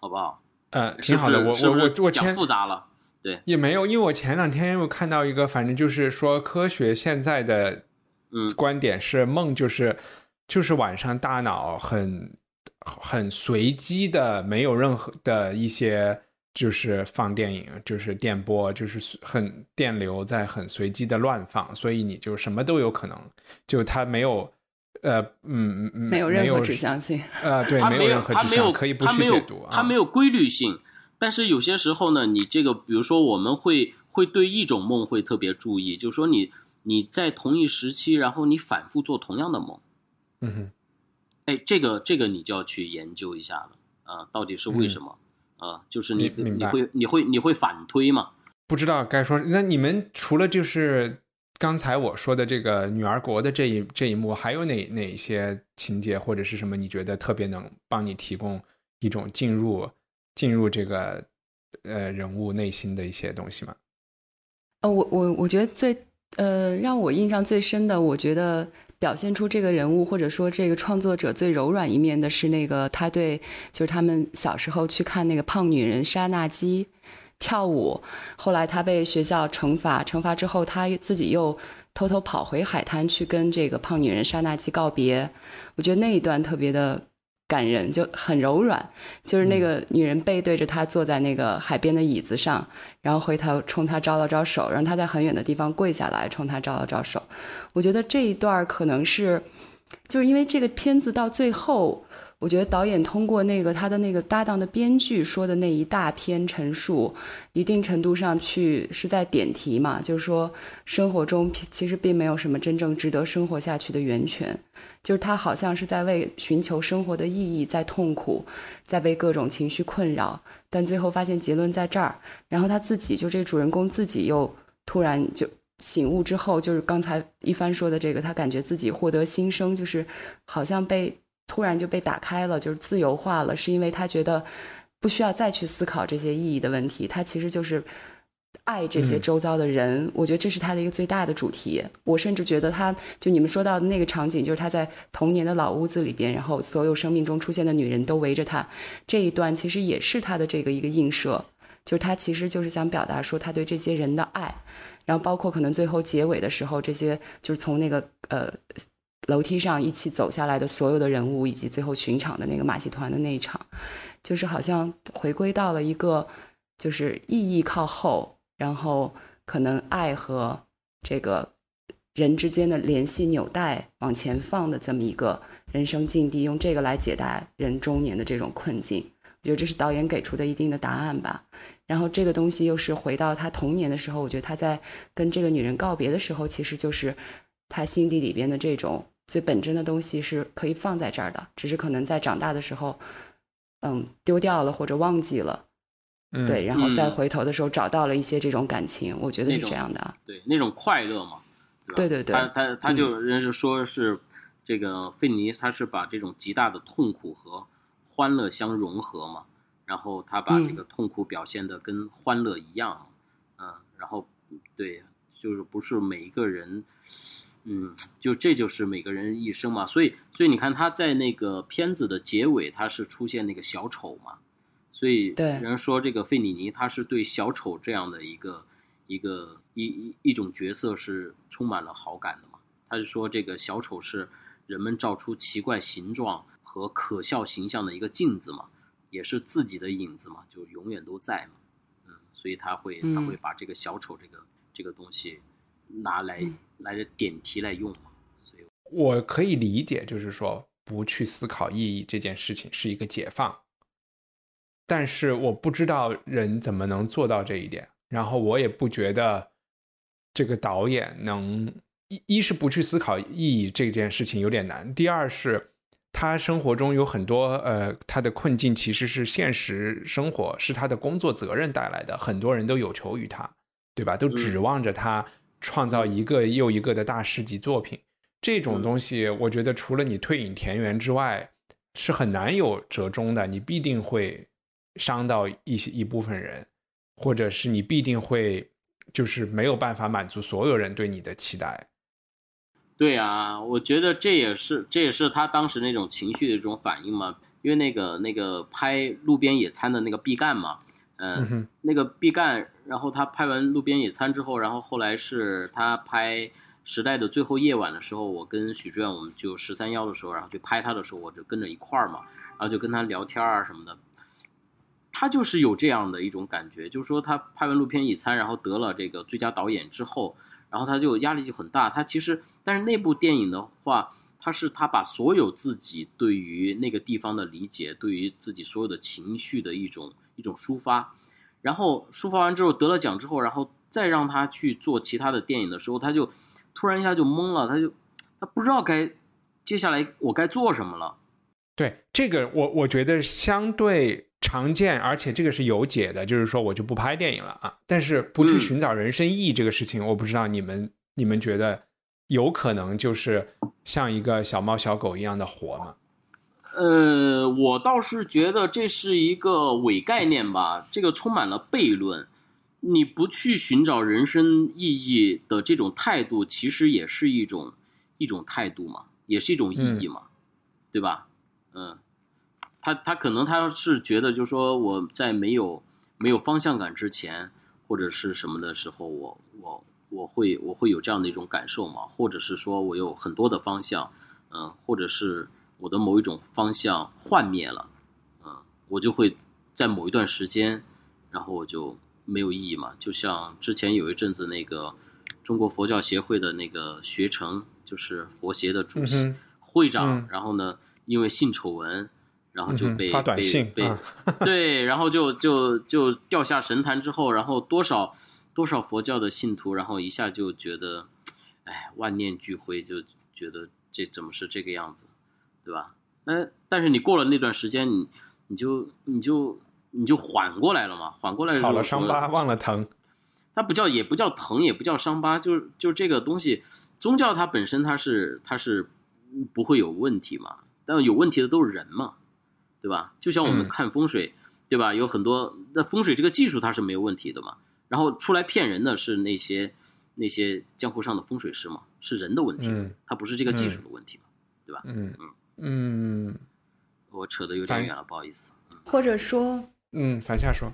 C: 好不好？
A: 呃，挺好的，我我我讲复杂了，对，也没有，因为我前两天又看到一个，反正就是说科学现在的嗯观点是梦就是就是晚上大脑很很随机的，没有任何的一些就是放电影，就是电波，就是很电流在很随机的乱放，所以你就什么都有可能，就它没有。
B: 呃嗯嗯嗯，没有任何指向性。呃，对，没有任何指向性，可以不去解读
C: 它没有规律性，但是有些时候呢，你这个，比如说，我们会会对一种梦会特别注意，就是说你你在同一时期，然后你反复做同样的梦，嗯哼，哎，这个这个你就要去研究一下了啊，到底是为什么啊？就是你你会你会你会反推吗？
A: 不知道该说。那你们除了就是。刚才我说的这个《女儿国》的这一这一幕，还有哪哪些情节或者是什么，你觉得特别能帮你提供一种进入进入这个呃人物内心的一些东西吗？
B: 呃，我我我觉得最呃让我印象最深的，我觉得表现出这个人物或者说这个创作者最柔软一面的是那个他对就是他们小时候去看那个胖女人沙娜基。跳舞，后来他被学校惩罚，惩罚之后他自己又偷偷跑回海滩去跟这个胖女人莎娜基告别。我觉得那一段特别的感人，就很柔软，就是那个女人背对着他坐在那个海边的椅子上，然后回头冲他招了招手，让他在很远的地方跪下来冲他招了招手。我觉得这一段可能是，就是因为这个片子到最后。我觉得导演通过那个他的那个搭档的编剧说的那一大篇陈述，一定程度上去是在点题嘛，就是说生活中其实并没有什么真正值得生活下去的源泉，就是他好像是在为寻求生活的意义在痛苦，在被各种情绪困扰，但最后发现结论在这儿，然后他自己就这主人公自己又突然就醒悟之后，就是刚才一帆说的这个，他感觉自己获得新生，就是好像被。突然就被打开了，就是自由化了，是因为他觉得不需要再去思考这些意义的问题。他其实就是爱这些周遭的人，我觉得这是他的一个最大的主题。我甚至觉得，他就你们说到的那个场景，就是他在童年的老屋子里边，然后所有生命中出现的女人都围着他，这一段其实也是他的这个一个映射，就是他其实就是想表达说他对这些人的爱，然后包括可能最后结尾的时候，这些就是从那个呃。楼梯上一起走下来的所有的人物，以及最后巡场的那个马戏团的那一场，就是好像回归到了一个，就是意义靠后，然后可能爱和这个人之间的联系纽带往前放的这么一个人生境地，用这个来解答人中年的这种困境，我觉得这是导演给出的一定的答案吧。然后这个东西又是回到他童年的时候，我觉得他在跟这个女人告别的时候，其实就是他心底里边的这种。最本真的东西是可以放在这儿的，只是可能在长大的时候，嗯，丢掉了或者忘记了，
C: 对，然后再
B: 回头的时候找到了一些这种感情，我觉得是这样的。对，
C: 那种快乐嘛，对对对，他他他就人家说是这个费尼，他是把这种极大的痛苦和欢乐相融合嘛，然后他把这个痛苦表现的跟欢乐一样，嗯，然后对，就是不是每一个人。嗯，就这就是每个人一生嘛，所以所以你看他在那个片子的结尾，他是出现那个小丑嘛，所以对，人说这个费里尼他是对小丑这样的一个一个一一种角色是充满了好感的嘛，他就说这个小丑是人们照出奇怪形状和可笑形象的一个镜子嘛，也是自己的影子嘛，就永远都在嘛，嗯，所以他会他会把这个小丑这个这个东西拿来。来个点题来用嘛，
A: 所以我可以理解，就是说不去思考意义这件事情是一个解放，但是我不知道人怎么能做到这一点，然后我也不觉得这个导演能一一是不去思考意义这件事情有点难，第二是他生活中有很多呃他的困境其实是现实生活是他的工作责任带来的，很多人都有求于他，对吧？都指望着他。创造一个又一个的大师级作品，这种东西，我觉得除了你退隐田园之外，是很难有折中的。你必定会伤到一些一部分人，或者是你必定会就是没有办法满足所有人对你的期待。
C: 对啊，我觉得这也是这也是他当时那种情绪的一种反应嘛，因为那个那个拍路边野餐的那个毕赣嘛。嗯，那个毕赣，然后他拍完《路边野餐》之后，然后后来是他拍《时代的最后夜晚》的时候，我跟许志远，我们就十三幺的时候，然后去拍他的时候，我就跟着一块儿嘛，然后就跟他聊天啊什么的。他就是有这样的一种感觉，就是说他拍完《路边野餐》，然后得了这个最佳导演之后，然后他就压力就很大。他其实，但是那部电影的话，他是他把所有自己对于那个地方的理解，对于自己所有的情绪的一种。一种抒发，然后抒发完之后得了奖之后，然后再让他去做其他的电影的时候，他就突然一下就懵了，他就他不知道该接下来我该做什么了。
A: 对这个，我我觉得相对常见，而且这个是有解的，就是说我就不拍电影了啊。但是不去寻找人生意义这个事情，我不知道你们你们觉得有可能就是像一个小猫小狗一样的活吗？
C: 呃，我倒是觉得这是一个伪概念吧，这个充满了悖论。你不去寻找人生意义的这种态度，其实也是一种一种态度嘛，也是一种意义嘛，对吧？嗯，他他可能他是觉得，就是说我在没有没有方向感之前，或者是什么的时候，我我我会我会有这样的一种感受嘛，或者是说我有很多的方向，嗯，或者是。我的某一种方向幻灭了，嗯，我就会在某一段时间，然后我就没有意义嘛。就像之前有一阵子那个中国佛教协会的那个学成，就是佛协的主席会长，然后呢，因为性丑闻，然后就被发短信被 对，然后就就就掉下神坛之后，然后多少多少佛教的信徒，然后一下就觉得，哎，万念俱灰，就觉得这怎么是这个样子。对吧？那但是你过了那段时间，你你就你就你就缓过来了嘛，缓过来好了。伤疤忘了疼，它不叫也不叫疼，也不叫伤疤，就是就这个东西，宗教它本身它是它是不会有问题嘛，但有问题的都是人嘛，对吧？就像我们看风水，对吧？有很多那风水这个技术它是没有问题的嘛，然后出来骗人的是那些那些江湖上的风水师嘛，是人的问题，它不是这个技术的问题嘛，对吧？嗯嗯。嗯，我扯的有点远了，不好意思。
B: 或者说，
A: 嗯，反下说，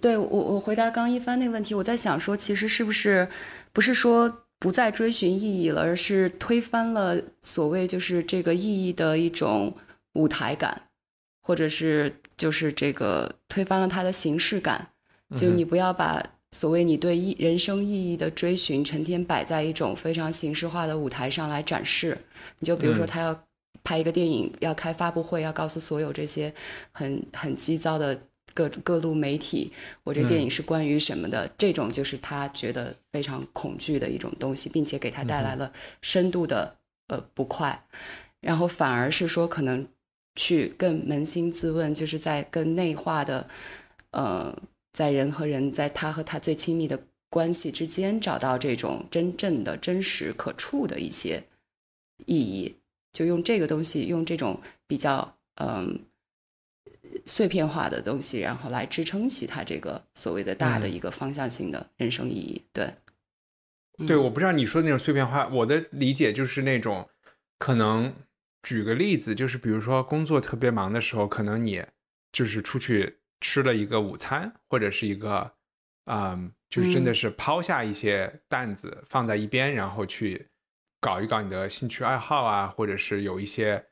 B: 对我，我回答刚一帆那个问题，我在想说，其实是不是，不是说不再追寻意义了，而是推翻了所谓就是这个意义的一种舞台感，或者是就是这个推翻了它的形式感，就你不要把所谓你对意人生意义的追寻成天摆在一种非常形式化的舞台上来展示，你就比如说他要。拍一个电影要开发布会，要告诉所有这些很很急躁的各各路媒体，我这电影是关于什么的？这种就是他觉得非常恐惧的一种东西，并且给他带来了深度的呃不快。然后反而是说，可能去更扪心自问，就是在更内化的呃，在人和人，在他和他最亲密的关系之间，找到这种真正的真实可触的一些意义。就用这个东西，用这种比较嗯碎片化的东西，然后来支撑起他这个所谓的大的一个方向性的人生意义。对，
A: 对，我不知道你说的那种碎片化，我的理解就是那种可能举个例子，就是比如说工作特别忙的时候，可能你就是出去吃了一个午餐，或者是一个嗯，就是真的是抛下一些担子放在一边，然后去。搞一搞你的兴趣爱好啊，或者是有一些，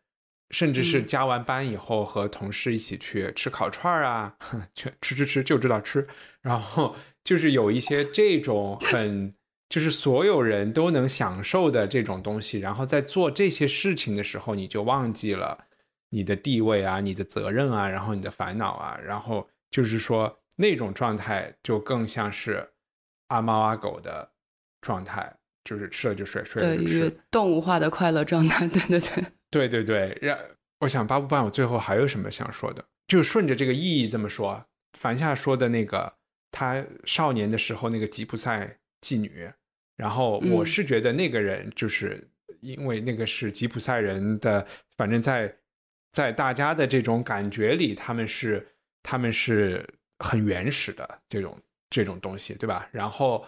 A: 甚至是加完班以后和同事一起去吃烤串啊，啊，去吃吃吃就知道吃，然后就是有一些这种很，就是所有人都能享受的这种东西，然后在做这些事情的时候，你就忘记了你的地位啊、你的责任啊、然后你的烦恼啊，然后就是说那种状态就更像是阿猫阿狗的状态。就是吃了就睡，睡了就吃，
B: 动物化的快乐状态。对对对，
A: 对 对对。让我想八步半，我最后还有什么想说的？就顺着这个意义这么说。樊夏说的那个，他少年的时候那个吉普赛妓女，然后我是觉得那个人，就是因为那个是吉普赛人的，反正在在大家的这种感觉里，他们是他们是很原始的这种这种东西，对吧？然后。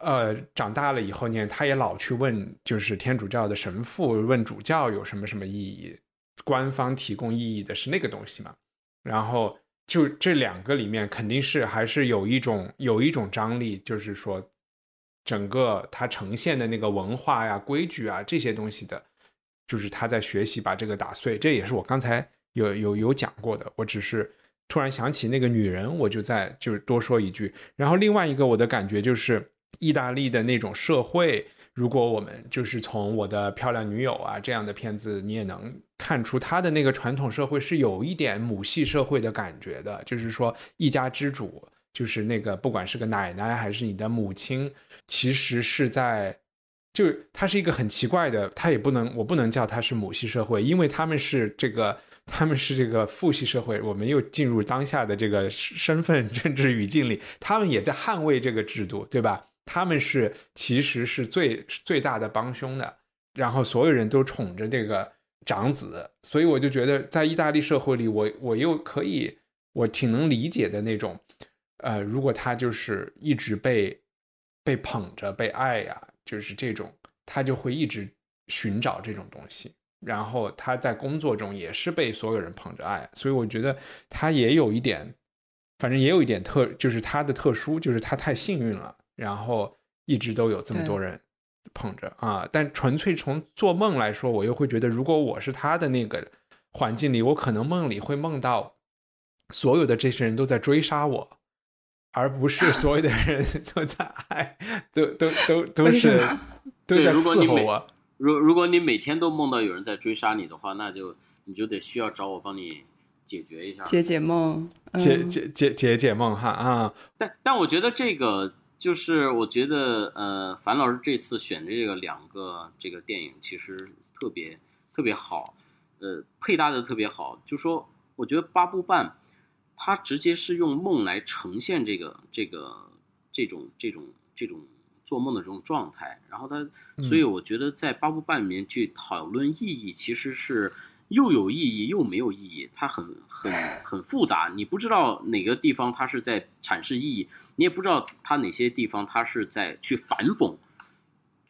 A: 呃，长大了以后呢，他也老去问，就是天主教的神父问主教有什么什么意义？官方提供意义的是那个东西嘛？然后就这两个里面，肯定是还是有一种有一种张力，就是说整个他呈现的那个文化呀、规矩啊这些东西的，就是他在学习把这个打碎。这也是我刚才有有有讲过的。我只是突然想起那个女人，我就在就是多说一句。然后另外一个我的感觉就是。意大利的那种社会，如果我们就是从我的漂亮女友啊这样的片子，你也能看出他的那个传统社会是有一点母系社会的感觉的，就是说一家之主就是那个不管是个奶奶还是你的母亲，其实是在就它是一个很奇怪的，它也不能我不能叫它是母系社会，因为他们是这个他们是这个父系社会，我们又进入当下的这个身份 政治语境里，他们也在捍卫这个制度，对吧？他们是其实是最最大的帮凶的，然后所有人都宠着这个长子，所以我就觉得在意大利社会里，我我又可以，我挺能理解的那种。呃，如果他就是一直被被捧着、被爱呀，就是这种，他就会一直寻找这种东西。然后他在工作中也是被所有人捧着爱，所以我觉得他也有一点，反正也有一点特，就是他的特殊，就是他太幸运了。然后一直都有这么多人捧着啊！但纯粹从做梦来说，我又会觉得，如果我是他的那个环境里，我可能梦里会梦到所有的这些人都在追杀我，而不是所有的 人都在爱，都都都都是 对。如果你每
C: 如如果你每天都梦到有人在追杀你的话，那就你就得需要找我帮你解决一下解解梦解解
A: 解解解梦哈啊！但
C: 但我觉得这个。就是我觉得，呃，樊老师这次选的这个两个这个电影，其实特别特别好，呃，配搭的特别好。就说，我觉得《八部半》，它直接是用梦来呈现这个这个这种这种这种做梦的这种状态。然后它，所以我觉得在《八部半》里面去讨论意义，其实是又有意义又没有意义，它很很很复杂，你不知道哪个地方它是在阐释意义。你也不知道他哪些地方，他是在去反讽、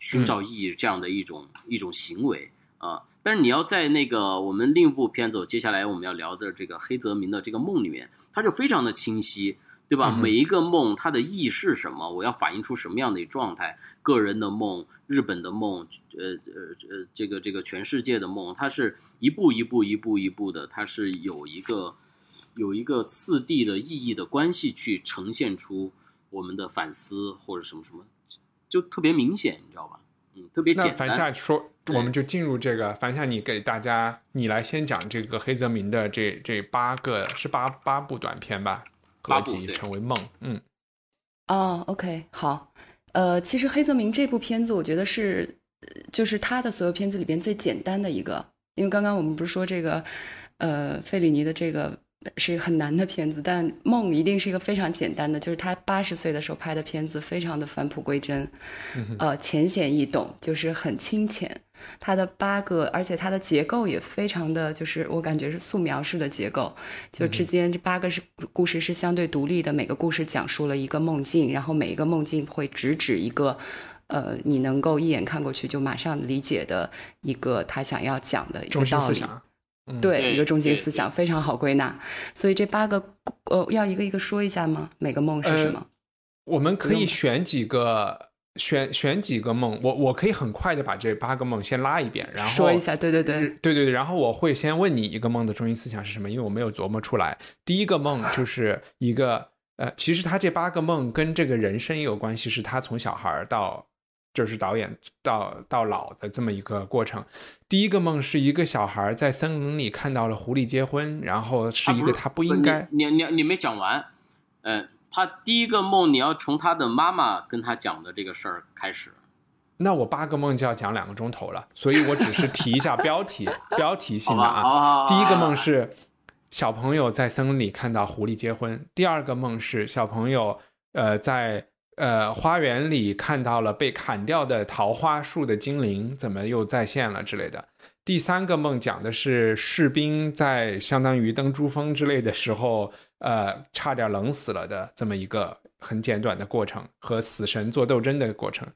C: 寻找意义这样的一种一种行为啊。但是你要在那个我们另一部片子，接下来我们要聊的这个黑泽明的这个梦里面，他就非常的清晰，对吧？每一个梦它的意义是什么？我要反映出什么样的一个状态？个人的梦、日本的梦、呃呃呃，这个这个全世界的梦，它是一步一步一步一步的，它是有一个有一个次第的意义的关系去呈现出。我们的反思或者什么什么，就特别明显，你知道吧？嗯，特别简单。那凡夏
A: 说，我们就进入这个凡夏，你给大家，你来先讲这个黑泽明的这这八个是八八部短片吧，合集成为梦。嗯，
B: 哦，OK，好，呃，其实黑泽明这部片子我觉得是，就是他的所有片子里边最简单的一个，因为刚刚我们不是说这个，呃，费里尼的这个。是很难的片子，但梦一定是一个非常简单的。就是他八十岁的时候拍的片子，非常的返璞归真，呃，浅显易懂，就是很清浅。他的八个，而且它的结构也非常的就是我感觉是素描式的结构，就之间这八个是故事是相对独立的，每个故事讲述了一个梦境，然后每一个梦境会直指一个，呃，你能够一眼看过去就马上理解的一个他想要讲的一个道理。对，一个中心思想非常好归纳，所以这八个呃，要一个一个说一下吗？每个梦是什
A: 么？我们可以选几个，选选几个梦，我我可以很快的把这八个梦先拉一遍，然后说一下。对对对，对对对，然后我会先问你一个梦的中心思想是什么，因为我没有琢磨出来。第一个梦 就是一个呃，其实他这八个梦跟这个人生也有关系，是他从小孩到。就是导演到到老的这么一个过程。第一个梦是一个小孩在森林里看到了狐狸结婚，然后是一个他不应该。
C: 你你你没讲完，呃，他第一个梦你要从他的妈妈跟他讲的这个事儿开
A: 始。那我八个梦就要讲两个钟头了，所以我只是提一下标题，标题性的啊。第一个梦是小朋友在森林里看到狐狸结婚。第二个梦是小朋友呃在。呃，花园里看到了被砍掉的桃花树的精灵，怎么又再现了之类的。第三个梦讲的是士兵在相当于登珠峰之类的时候，呃，差点冷死了的这么一个很简短的过程，和死神做斗争的过程。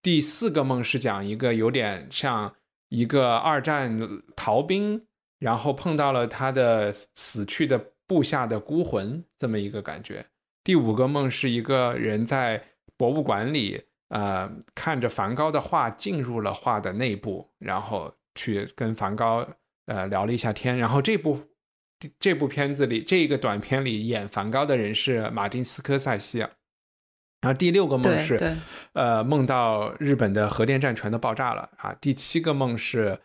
A: 第四个梦是讲一个有点像一个二战逃兵，然后碰到了他的死去的部下的孤魂这么一个感觉。第五个梦是一个人在博物馆里，呃，看着梵高的画，进入了画的内部，然后去跟梵高，呃，聊了一下天。然后这部这部片子里，这个短片里演梵高的人是马丁斯科塞西。然后第六个梦是，呃，梦到日本的核电站全都爆炸了啊。第七个梦是，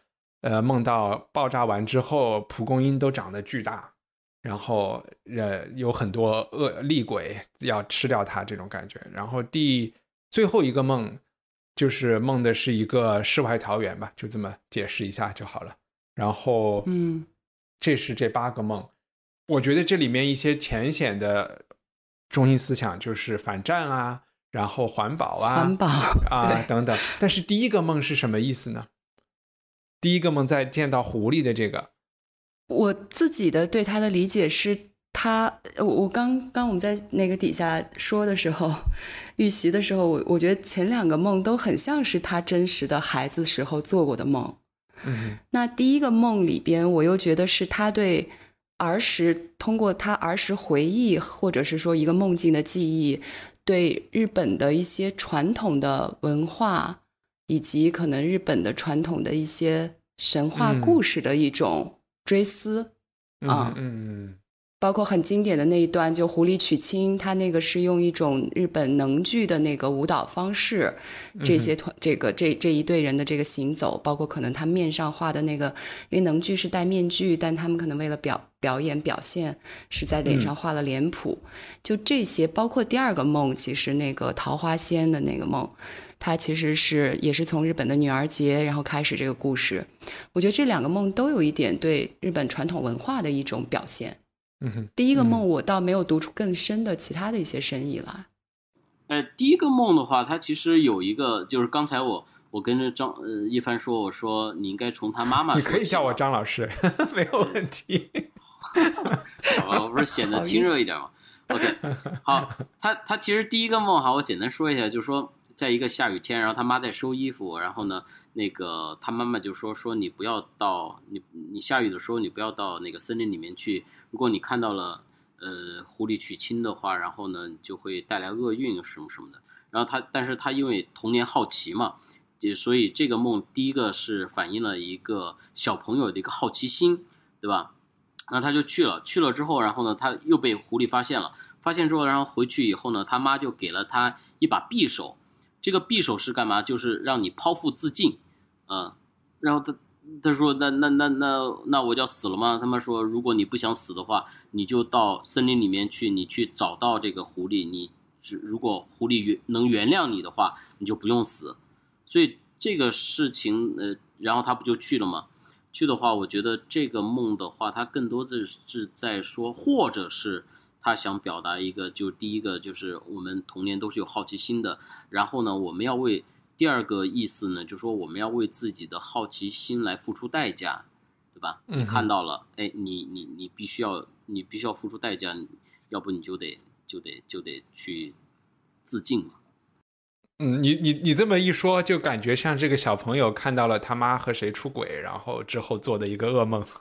A: 呃，梦到爆炸完之后，蒲公英都长得巨大。然后，呃，有很多恶厉鬼要吃掉他，这种感觉。然后第最后一个梦，就是梦的是一个世外桃源吧，就这么解释一下就好了。然后，嗯，这是这八个梦，我觉得这里面一些浅显的中心思想就是反战啊，然后环保啊，环保啊等等。但是第一个梦是什么意思呢？第一个梦在见到狐狸的这个。
B: 我自己的对他的理解是，他我我刚刚我们在那个底下说的时候，预习的时候，我我觉得前两个梦都很像是他真实的孩子时候做过的梦。嗯。那第一个梦里边，我又觉得是他对儿时通过他儿时回忆，或者是说一个梦境的记忆，对日本的一些传统的文化，以及可能日本的传统的一些神话故事的一种。追思，嗯嗯
A: 嗯。
B: 包括很经典的那一段，就狐狸娶亲，他那个是用一种日本能剧的那个舞蹈方式，这些团这个这这一队人的这个行走，包括可能他面上画的那个，因为能剧是戴面具，但他们可能为了表表演表现，是在脸上画了脸谱。就这些，包括第二个梦，其实那个桃花仙的那个梦，它其实是也是从日本的女儿节然后开始这个故事。我觉得这两个梦都有一点对日本传统文化的一种表现。第一个梦，我倒没有读出更深的其他的一些深意来。
C: 呃，第一个梦的话，它其实有一个，就是刚才我我跟着张一帆说，我说你应该从他妈妈，你可以
B: 叫我张
A: 老师，没有问题，
C: 我不是显得亲热一点吗？OK，好，他他其实第一个梦哈，我简单说一下，就是说在一个下雨天，然后他妈在收衣服，然后呢。那个他妈妈就说说你不要到你你下雨的时候你不要到那个森林里面去，如果你看到了呃狐狸娶亲的话，然后呢就会带来厄运什么什么的。然后他但是他因为童年好奇嘛，所以这个梦第一个是反映了一个小朋友的一个好奇心，对吧？那他就去了，去了之后，然后呢他又被狐狸发现了，发现之后，然后回去以后呢，他妈就给了他一把匕首，这个匕首是干嘛？就是让你剖腹自尽。嗯，然后他他说那那那那那我要死了吗？他们说如果你不想死的话，你就到森林里面去，你去找到这个狐狸，你只如果狐狸原能原谅你的话，你就不用死。所以这个事情呃，然后他不就去了吗？去的话，我觉得这个梦的话，他更多的是在说，或者是他想表达一个，就是第一个就是我们童年都是有好奇心的，然后呢，我们要为。第二个意思呢，就是说我们要为自己的好奇心来付出代价，对吧？你看到了，哎，你你你必须要，你必须要付出代价，要不你就得就得就得去自尽嘛。
A: 嗯，你你你这么一说，就感觉像这个小朋友看到了他妈和谁出轨，然后之后做的一个噩梦。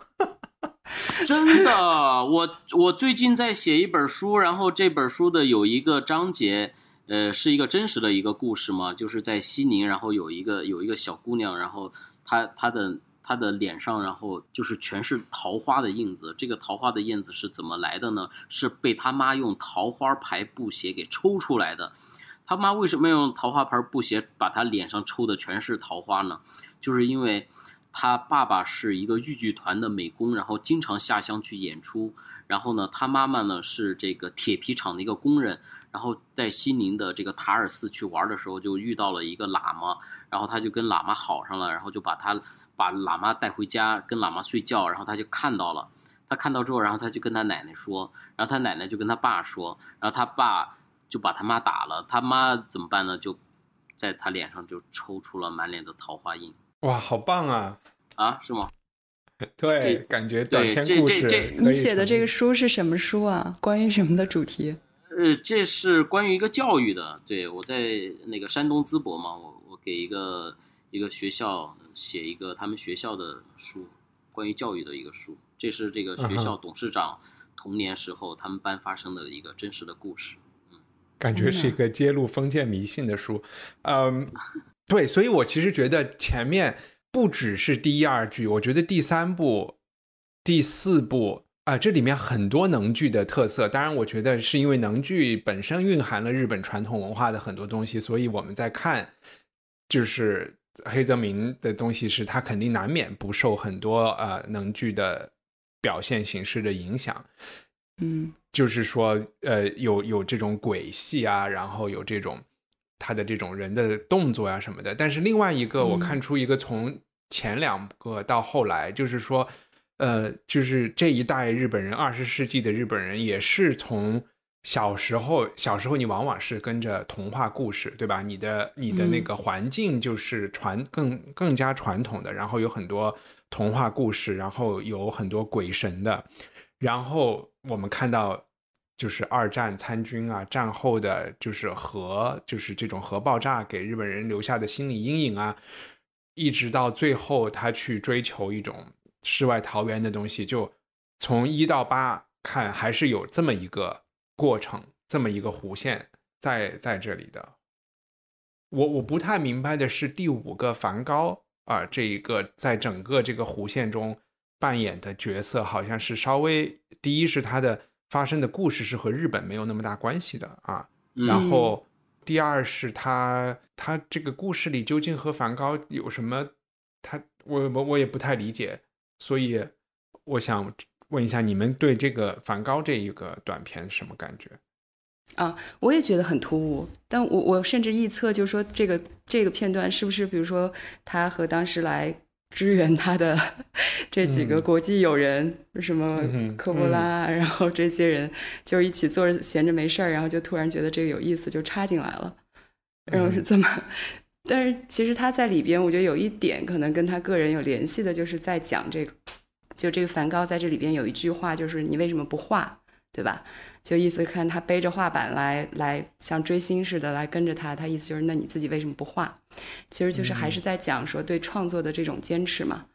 C: 真的，我我最近在写一本书，然后这本书的有一个章节。呃，是一个真实的一个故事嘛，就是在西宁，然后有一个有一个小姑娘，然后她她的她的脸上，然后就是全是桃花的印子。这个桃花的印子是怎么来的呢？是被她妈用桃花牌布鞋给抽出来的。她妈为什么用桃花牌布鞋把她脸上抽的全是桃花呢？就是因为她爸爸是一个豫剧团的美工，然后经常下乡去演出，然后呢，她妈妈呢是这个铁皮厂的一个工人。然后在西宁的这个塔尔寺去玩的时候，就遇到了一个喇嘛，然后他就跟喇嘛好上了，然后就把他把喇嘛带回家跟喇嘛睡觉，然后他就看到了，他看到之后，然后他就跟他奶奶说，然后他奶奶就跟他爸说，然后他爸就把他妈打了，他妈怎么办呢？就在他脸上就抽出了满脸的桃花印。
A: 哇，好棒啊！
C: 啊，是吗？对，感觉短篇故事。你写的
B: 这个书是什么书啊？关于什么的主题？
C: 呃，这是关于一个教育的。对我在那个山东淄博嘛，我我给一个一个学校写一个他们学校的书，关于教育的一个书。这是这个学校董事长童年时候他们班发生的一个真实的故事。嗯，
A: 感觉是一个揭露封建迷信的书。嗯，对，所以我其实觉得前面不只是第一二句，我觉得第三部、第四部。啊，这里面很多能剧的特色，当然，我觉得是因为能剧本身蕴含了日本传统文化的很多东西，所以我们在看，就是黑泽明的东西，是他肯定难免不受很多呃能剧的表现形式的影响，嗯，就是说呃有有这种鬼戏啊，然后有这种他的这种人的动作呀什么的，但是另外一个我看出一个从前两个到后来，就是说。呃，就是这一代日本人，二十世纪的日本人，也是从小时候，小时候你往往是跟着童话故事，对吧？你的你的那个环境就是传更更加传统的，然后有很多童话故事，然后有很多鬼神的，然后我们看到就是二战参军啊，战后的就是核，就是这种核爆炸给日本人留下的心理阴影啊，一直到最后他去追求一种。世外桃源的东西，就从一到八看，还是有这么一个过程，这么一个弧线在在这里的。我我不太明白的是第五个梵高啊，这一个在整个这个弧线中扮演的角色，好像是稍微第一是他的发生的故事是和日本没有那么大关系的啊，然后第二是他他这个故事里究竟和梵高有什么，他我我我也不太理解。所以，我想问一下，你们对这个梵高这一个短片什么感觉？
B: 啊，我也觉得很突兀。但我我甚至臆测，就说这个这个片段是不是，比如说他和当时来支援他的这几个国际友人，什么科布拉，然后这些人，就一起坐着闲着没事儿，然后就突然觉得这个有意思，就插进来了，然后是这么。但是其实他在里边，我觉得有一点可能跟他个人有联系的，就是在讲这个，就这个梵高在这里边有一句话，就是你为什么不画，对吧？就意思看他背着画板来来，像追星似的来跟着他，他意思就是那你自己为什么不画？其实就是还是在讲说对创作的这种坚持嘛。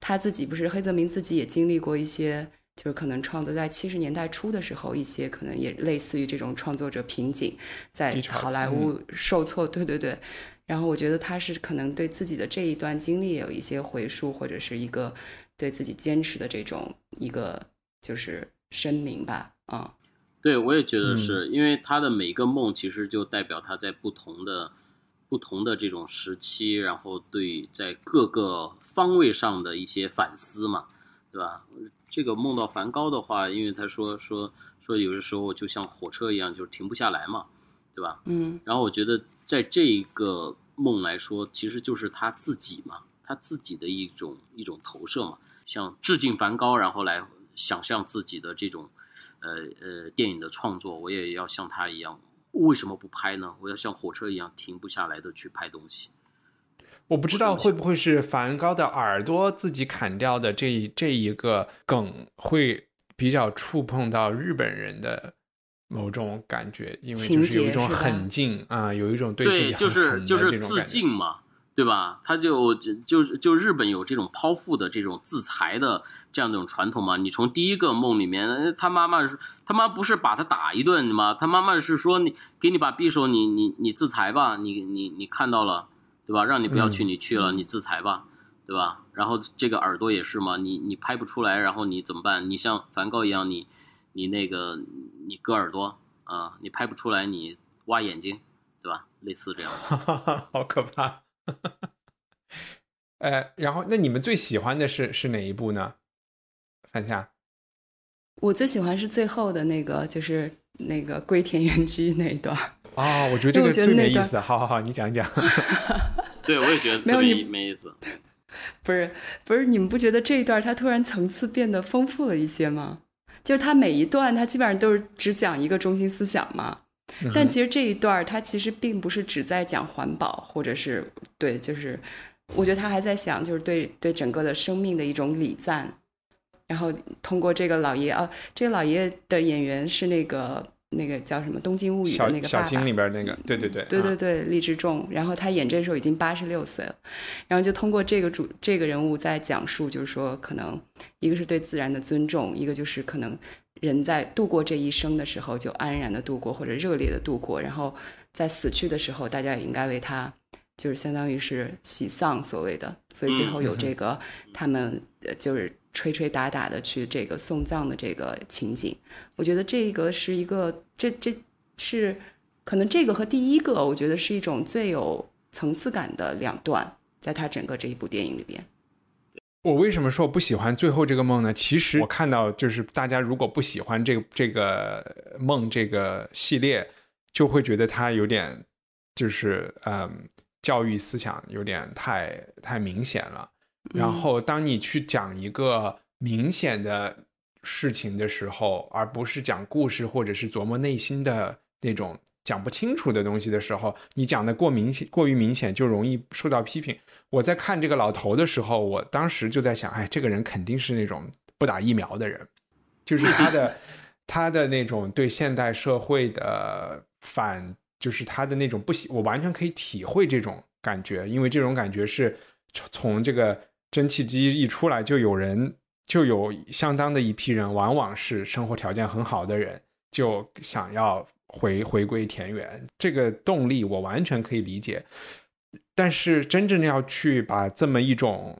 B: 他自己不是黑泽明自己也经历过一些，就是可能创作在七十年代初的时候，一些可能也类似于这种创作者瓶颈，在好莱坞受挫，对对对。然后我觉得他是可能对自己的这一段经历也有一些回溯，或者是一个对自己坚持的这种一个就是声明吧，啊，
C: 对，我也觉得是因为他的每一个梦其实就代表他在不同的不同的这种时期，然后对在各个方位上的一些反思嘛，对吧？这个梦到梵高的话，因为他说说说有的时候就像火车一样，就是停不下来嘛，对吧？嗯，然后我觉得。在这一个梦来说，其实就是他自己嘛，他自己的一种一种投射嘛。像致敬梵高，然后来想象自己的这种，呃呃，电影的创作，我也要像他一样，为什么不拍呢？我要像火车一样停不下来的去拍东西。
A: 我不知道会不会是梵高的耳朵自己砍掉的这这一个梗会比较触碰到日本人的。某种感觉，因为就是有一种很近啊，有一种对自己就是这自尽
C: 嘛，对吧？他就就就日本有这种剖腹的这种自裁的这样一种传统嘛。你从第一个梦里面，他妈妈他妈不是把他打一顿吗？他妈妈是说你给你把匕首，你你你自裁吧，你你你看到了对吧？让你不要去，你去了你自裁吧，对吧？然后这个耳朵也是嘛，你你拍不出来，然后你怎么办？你像梵高一样你。你那个，你割耳朵啊，你拍不出来，你挖眼睛，对吧？类似这样的，
A: 好可怕。呃，然后那你们最喜欢的是是哪一部呢？范夏，
B: 我最喜欢是最后的那个，就是那个归田园居那一段。
A: 啊，我觉得这个最没意思。好好好，你讲一讲。对，我也觉得没有没意思。
B: 不是不是，你们不觉得这一段它突然层次变得丰富了一些吗？就是他每一段，他基本上都是只讲一个中心思想嘛。但其实这一段，他其实并不是只在讲环保，或者是对，就是我觉得他还在想，就是对对整个的生命的一种礼赞。然后通过这个老爷啊，这个老爷爷的演员是那个。那个叫什么《东京物语》的那个，小金里边
A: 那个，对对对，对对
B: 对，立枝重，然后他演这时候已经八十六岁了，然后就通过这个主这个人物在讲述，就是说可能一个是对自然的尊重，一个就是可能人在度过这一生的时候就安然的度过或者热烈的度过，然后在死去的时候大家也应该为他。就是相当于是喜丧所谓的，所以最后有这个他们就是吹吹打打的去这个送葬的这个情景，我觉得这个是一个，这这是可能这个和第一个，我觉得是一种最有层次感的两段，在他整个这一部电影里边。
A: 我为什么说我不喜欢最后这个梦呢？其实我看到就是大家如果不喜欢这个这个梦这个系列，就会觉得他有点就是嗯。教育思想有点太太明显了。然后，当你去讲一个明显的事情的时候，而不是讲故事或者是琢磨内心的那种讲不清楚的东西的时候，你讲的过明显、过于明显，就容易受到批评。我在看这个老头的时候，我当时就在想，哎，这个人肯定是那种不打疫苗的人，就是他的 他的那种对现代社会的反。就是他的那种不喜，我完全可以体会这种感觉，因为这种感觉是从这个蒸汽机一出来，就有人就有相当的一批人，往往是生活条件很好的人，就想要回回归田园。这个动力我完全可以理解，但是真正要去把这么一种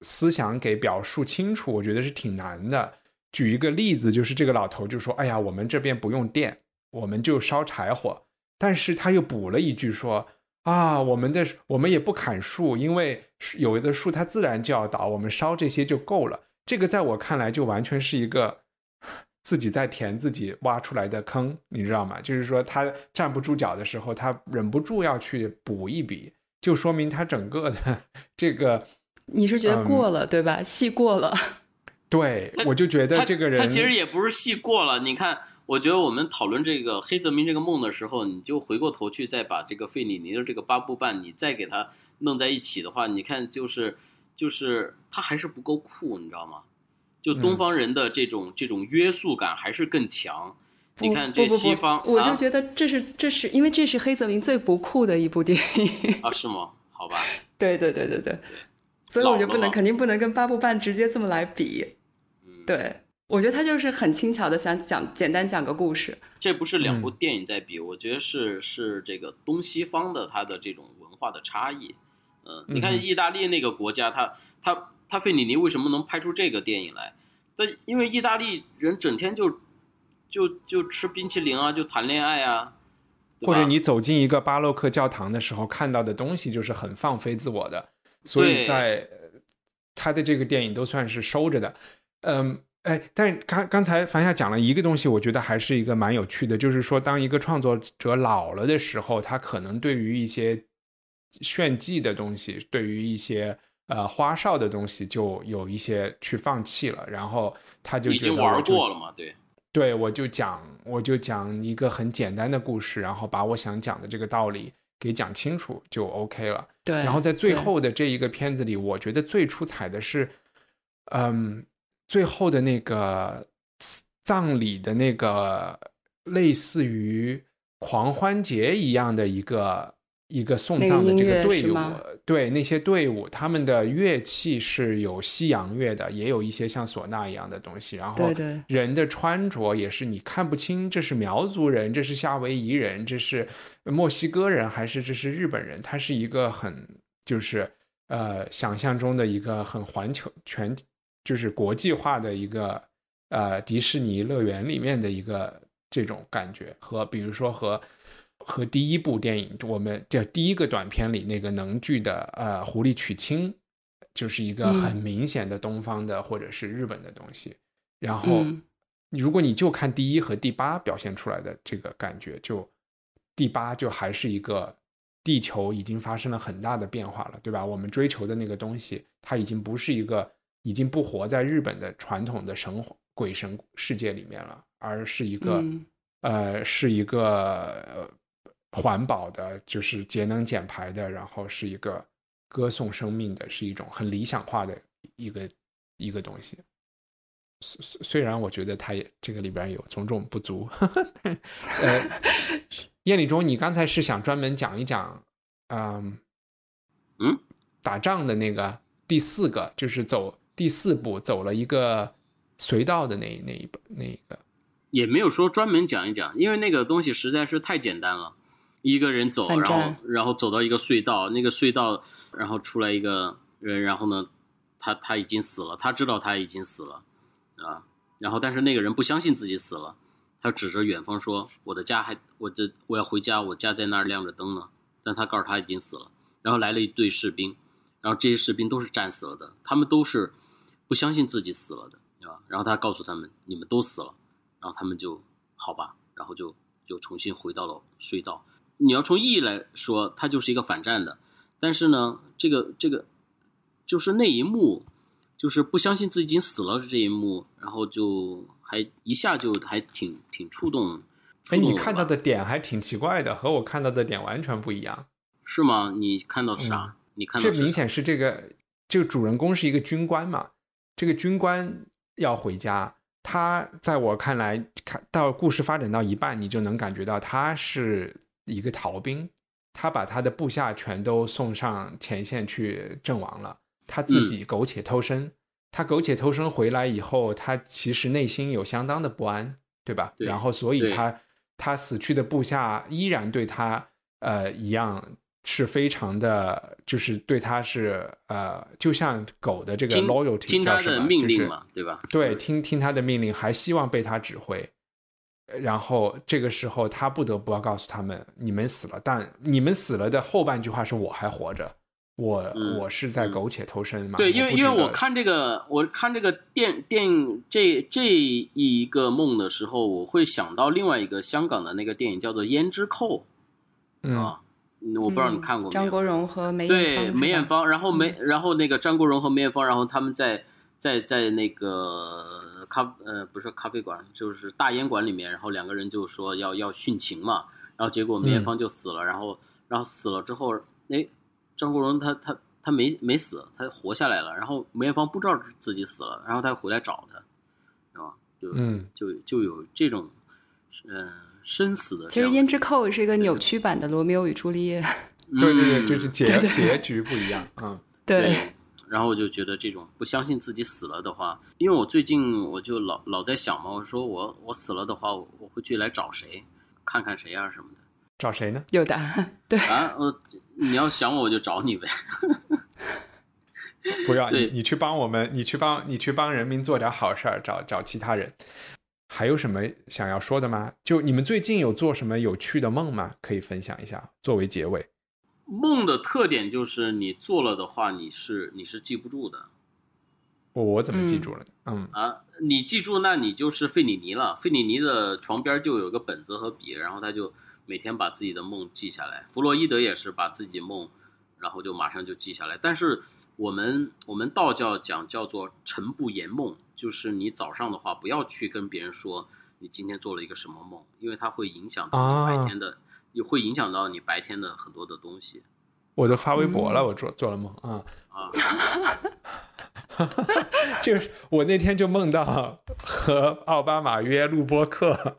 A: 思想给表述清楚，我觉得是挺难的。举一个例子，就是这个老头就说：“哎呀，我们这边不用电，我们就烧柴火。”但是他又补了一句说：“啊，我们的我们也不砍树，因为有的树它自然就要倒，我们烧这些就够了。”这个在我看来就完全是一个自己在填自己挖出来的坑，你知道吗？就是说他站不住脚的时候，他忍不住要去补一笔，就说明他整个的这个你是觉得过
B: 了对吧？戏过了，
A: 对，我就觉得这个人他其实也不
C: 是戏过了，你看。我觉得我们讨论这个黑泽明这个梦的时候，你就回过头去再把这个费里尼的这个八部半，你再给他弄在一起的话，你看就是就是他还是不够酷，你知道吗？就东方人的这种这种约束感还是更强。你看不不不，我就觉
B: 得这是这是因为这是黑泽明最不酷的一部电影
C: 啊？是吗？好
B: 吧。对对对对对。所以我就不能肯定不能跟八部半直接这么来比，对。我觉得他就是很轻巧的，想讲简单讲个故事。这不是两
C: 部电影在比，我觉得是是这个东西方的它的这种文化的差异。嗯，你看意大利那个国家，他他他费里尼为什么能拍出这个电影来？但因为意大利人整天就就就吃冰淇淋啊，就谈恋爱啊，
A: 或者你走进一个巴洛克教堂的时候看到的东西，就是很放飞自我的。所以在他的这个电影都算是收着的。嗯。哎，但是刚刚才樊夏讲了一个东西，我觉得还是一个蛮有趣的，就是说，当一个创作者老了的时候，他可能对于一些炫技的东西，对于一些呃花哨的东西，就有一些去放弃了，然后他就已经玩过了嘛。对对，我就讲我就讲一个很简单的故事，然后把我想讲的这个道理给讲清楚就 OK 了。对。然后在最后的这一个片子里，我觉得最出彩的是，嗯。最后的那个葬礼的那个类似于狂欢节一样的一个一个送葬的这个队伍，对那些队伍，他们的乐器是有西洋乐的，也有一些像唢呐一样的东西。然后人的穿着也是你看不清，这是苗族人，这是夏威夷人，这是墨西哥人，还是这是日本人？他是一个很就是呃想象中的一个很环球全。就是国际化的一个，呃，迪士尼乐园里面的一个这种感觉和，比如说和，和第一部电影，我们这第一个短片里那个能剧的，呃，狐狸娶亲，就是一个很明显的东方的或者是日本的东西。然后，如果你就看第一和第八表现出来的这个感觉，就第八就还是一个地球已经发生了很大的变化了，对吧？我们追求的那个东西，它已经不是一个。已经不活在日本的传统的神鬼神世界里面了，而是一个呃，是一个环保的，就是节能减排的，然后是一个歌颂生命的，是一种很理想化的一个一个东西。虽虽然我觉得它也这个里边有种种不足，呃，燕礼中，你刚才是想专门讲一讲，嗯嗯，打仗的那个第四个就是走。第四步走了一个隧道的那那一本那个，
C: 也没有说专门讲一讲，因为那个东西实在是太简单了。一个人走，然后然后走到一个隧道，那个隧道，然后出来一个人，然后呢，他他已经死了，他知道他已经死了啊。然后但是那个人不相信自己死了，他指着远方说：“我的家还，我这我要回家，我家在那儿亮着灯呢。”但他告诉他已经死了。然后来了一队士兵，然后这些士兵都是战死了的，他们都是。不相信自己死了的，对吧？然后他告诉他们你们都死了，然后他们就好吧，然后就就重新回到了隧道。你要从意义来说，他就是一个反战的。但是呢，这个这个就是那一幕，就是不相信自己已经死了这一幕，然后就还一下就还挺挺触动。哎，你看到
A: 的点还挺奇怪的，和我看到的点完全不一样，
C: 是吗？你看到啥？你看到这
A: 明显是这个这个主人公是一个军官嘛？这个军官要回家，他在我看来，看到故事发展到一半，你就能感觉到他是一个逃兵。他把他的部下全都送上前线去阵亡了，他自己苟且偷生。他苟且偷生回来以后，他其实内心有相当的不安，对吧？然后，所以他他死去的部下依然对他呃一样。是非常的，就是对他是呃，就像狗的这个 loyalty，听他的命令嘛，对吧？对，听听他的命令，还希望被他指挥。然后这个时候，他不得不要告诉他们：“你们死了。”但你们死了的后半句话是：“我还活着。”我我是在苟且偷生嘛？对，因为因为我看
C: 这个，我看这个电电影这这一个梦的时候，我会想到另外一个香港的那个电影叫做《胭脂扣》啊。我不知道你看过没有？张
B: 国荣和梅艳芳对梅艳
C: 芳，然后梅然后那个张国荣和梅艳芳，然后他们在在在那个咖呃不是咖啡馆，就是大烟馆里面，然后两个人就说要要殉情嘛，然后结果梅艳芳就死了，然后然后死了之后，哎，张国荣他他他没没死，他活下来了，然后梅艳芳不知道自己死了，然后他回来找他，是吧？就就就有这种，嗯。生死的。其实《胭
B: 脂扣》是一个扭曲版的《罗密欧与朱丽叶》。
A: 对对对，就是结结
C: 局不一样。嗯，对。然后我就觉得这种不相信自己死了的话，因为我最近我就老老在想嘛，我说我我死了的话，我会去来找谁看看谁啊什么的。
A: 找谁呢？有答案。
C: 对啊，我你要想我，我就找你呗。
A: 不要，你，你去帮我们，你去帮你去帮人民做点好事儿，找找其他人。还有什么想要说的吗？就你们最近有做什么有趣的梦吗？可以分享一下作为结尾。
C: 梦的特点就是你做了的话，你是你是记不住的。
A: 我我怎么记住了嗯
C: 啊，你记住，那你就是费里尼了。费里尼的床边就有个本子和笔，然后他就每天把自己的梦记下来。弗洛伊德也是把自己梦，然后就马上就记下来，但是。我们我们道教讲叫做“晨不言梦”，就是你早上的话，不要去跟别人说你今天做了一个什么梦，因为它会影响到你白天的，也会影响到你白天的很多的东西。
A: 我就发微博了，我做做了梦啊啊，就是我那天就梦到和奥巴马约录播客。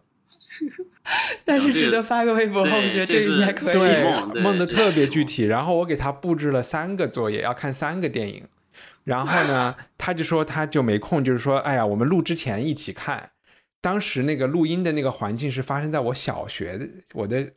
B: 但是值得发个微博，我觉得这应该可以。梦的特
A: 别具体，然后我给他布置了三个作业，要看三个电影。然后呢，他就说他就没空，就是说，哎呀，我们录之前一起看。当时那个录音的那个环境是发生在我小学，我的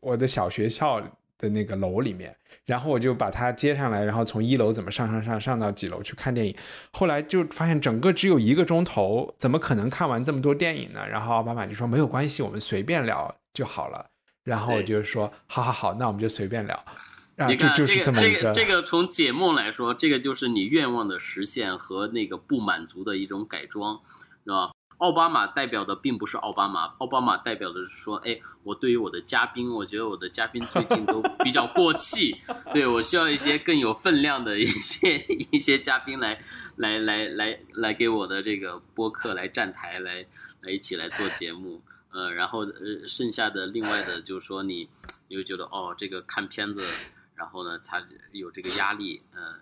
A: 我的小学校。的那个楼里面，然后我就把它接上来，然后从一楼怎么上上上上到几楼去看电影。后来就发现整个只有一个钟头，怎么可能看完这么多电影呢？然后奥巴马就说没有关系，我们随便聊就好了。然后我就说好好好，那我们就随便聊。你看这个这个这个
C: 从解梦来说，这个就是你愿望的实现和那个不满足的一种改装，是吧？奥巴马代表的并不是奥巴马，奥巴马代表的是说：“哎，我对于我的嘉宾，我觉得我的嘉宾最近都比较过气，对我需要一些更有分量的一些 一些嘉宾来来来来来给我的这个播客来站台，来来一起来做节目。呃，然后呃剩下的另外的，就是说你，你会觉得哦，这个看片子，然后呢，他有这个压力，嗯，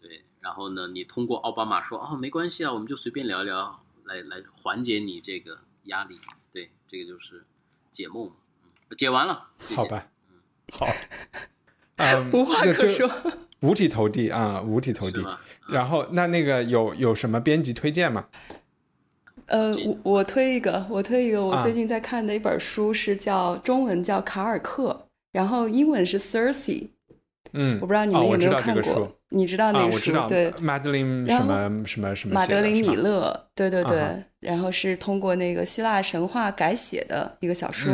C: 对，然后呢，你通过奥巴马说，哦，没关系啊，我们就随便聊聊。”来来缓解你这个压力，对，这个就是解梦，解完了，
A: 好吧，嗯，好，啊，无话可说，五体投地啊，五体投地。然后那那个有有什么编辑推荐吗？
B: 呃，我我推一个，我推一个，我最近在看的一本书是叫中文叫卡尔克，然后英文是 t h i r s y 嗯，我不知道你们有没有看过，你知道那个书对？
A: 马德琳什么什么什么？马德琳米勒，对对对，
B: 然后是通过那个希腊神话改写的一个小说。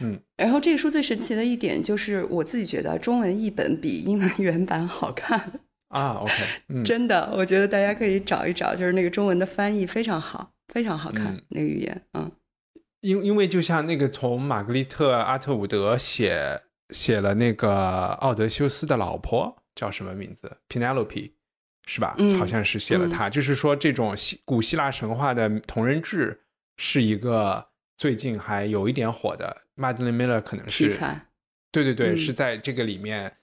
B: 嗯，然后这个书最神奇的一点就是，我自己觉得中文译本比英文原版好看
A: 啊。OK，真
B: 的，我觉得大家可以找一找，就是那个中文的翻译非常好，非常好看，那个语言
A: 嗯，因因为就像那个从玛格丽特阿特伍德写。写了那个奥德修斯的老婆叫什么名字？Penelope 是吧？嗯，好像是写了她。就是说，这种西古希腊神话的同人志是一个最近还有一点火的。Madeline Miller 可能是，对对对，是在这个里面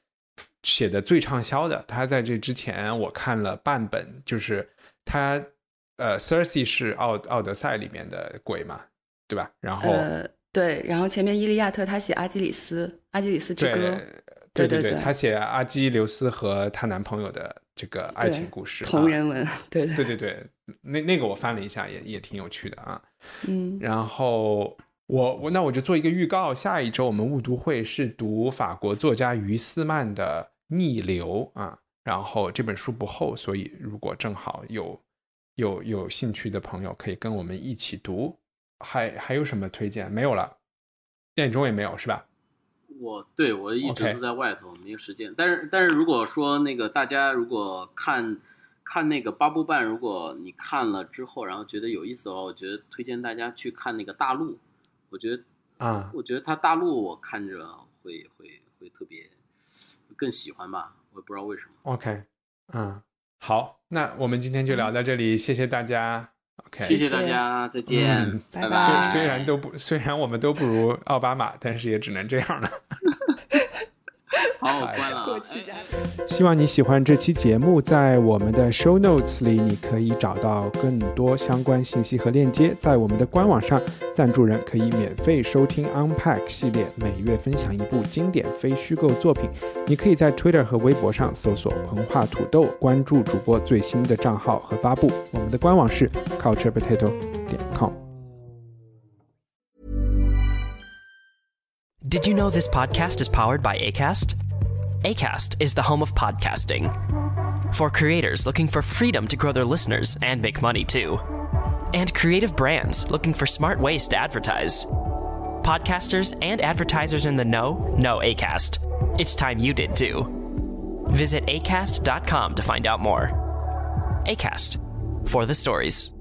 A: 写的最畅销的。他在这之前我看了半本，就是他呃 c e r s e 是奥奥德赛里面的鬼嘛，对吧？然后。
B: 对，然后前面《伊利亚特》，他写阿基里斯，《阿基里斯之歌》，对对对，他
A: 写阿基留斯和她男朋友的这个爱情故事，同人文，对对对对对，那那个我翻了一下，也也挺有趣的啊。嗯，然后我我那我就做一个预告，下一周我们误读会是读法国作家于斯曼的《逆流》啊。然后这本书不厚，所以如果正好有有有兴趣的朋友，可以跟我们一起读。还还有什么推荐？没有了，电影中也没有是吧？
C: 我对我一直都在外头，没有时间。但是但是如果说那个大家如果看看那个八部半，如果你看了之后，然后觉得有意思的话，我觉得推荐大家去看那个大陆。我觉得啊，我觉得他大陆我看着会会会特别更喜欢吧，我也不知道为什么。
A: OK，嗯，好，那我们今天就聊到这里，谢谢大家。谢谢大家，再见，拜拜。虽虽然都不，虽然我们都不如奥巴马，但是也只能这样了。好，关了。希望你喜欢这期节目，在我们的 show notes 里，你可以找到更多相关信息和链接。在我们的官网上，赞助人可以免费收听 unpack 系列，每月分享一部经典非虚构作品。你可以在 Twitter 和微博上搜索“文化土豆”，关注主播最新的账号和发布。我们的官网是 culturepotato 点 com。
C: Did you know this podcast is powered by ACAST? ACAST is the home of podcasting for creators looking for freedom to grow their listeners and make money too, and creative brands looking for smart ways to advertise. Podcasters and
A: advertisers in the know know ACAST. It's time you did too. Visit acast.com to find out more. ACAST for the stories.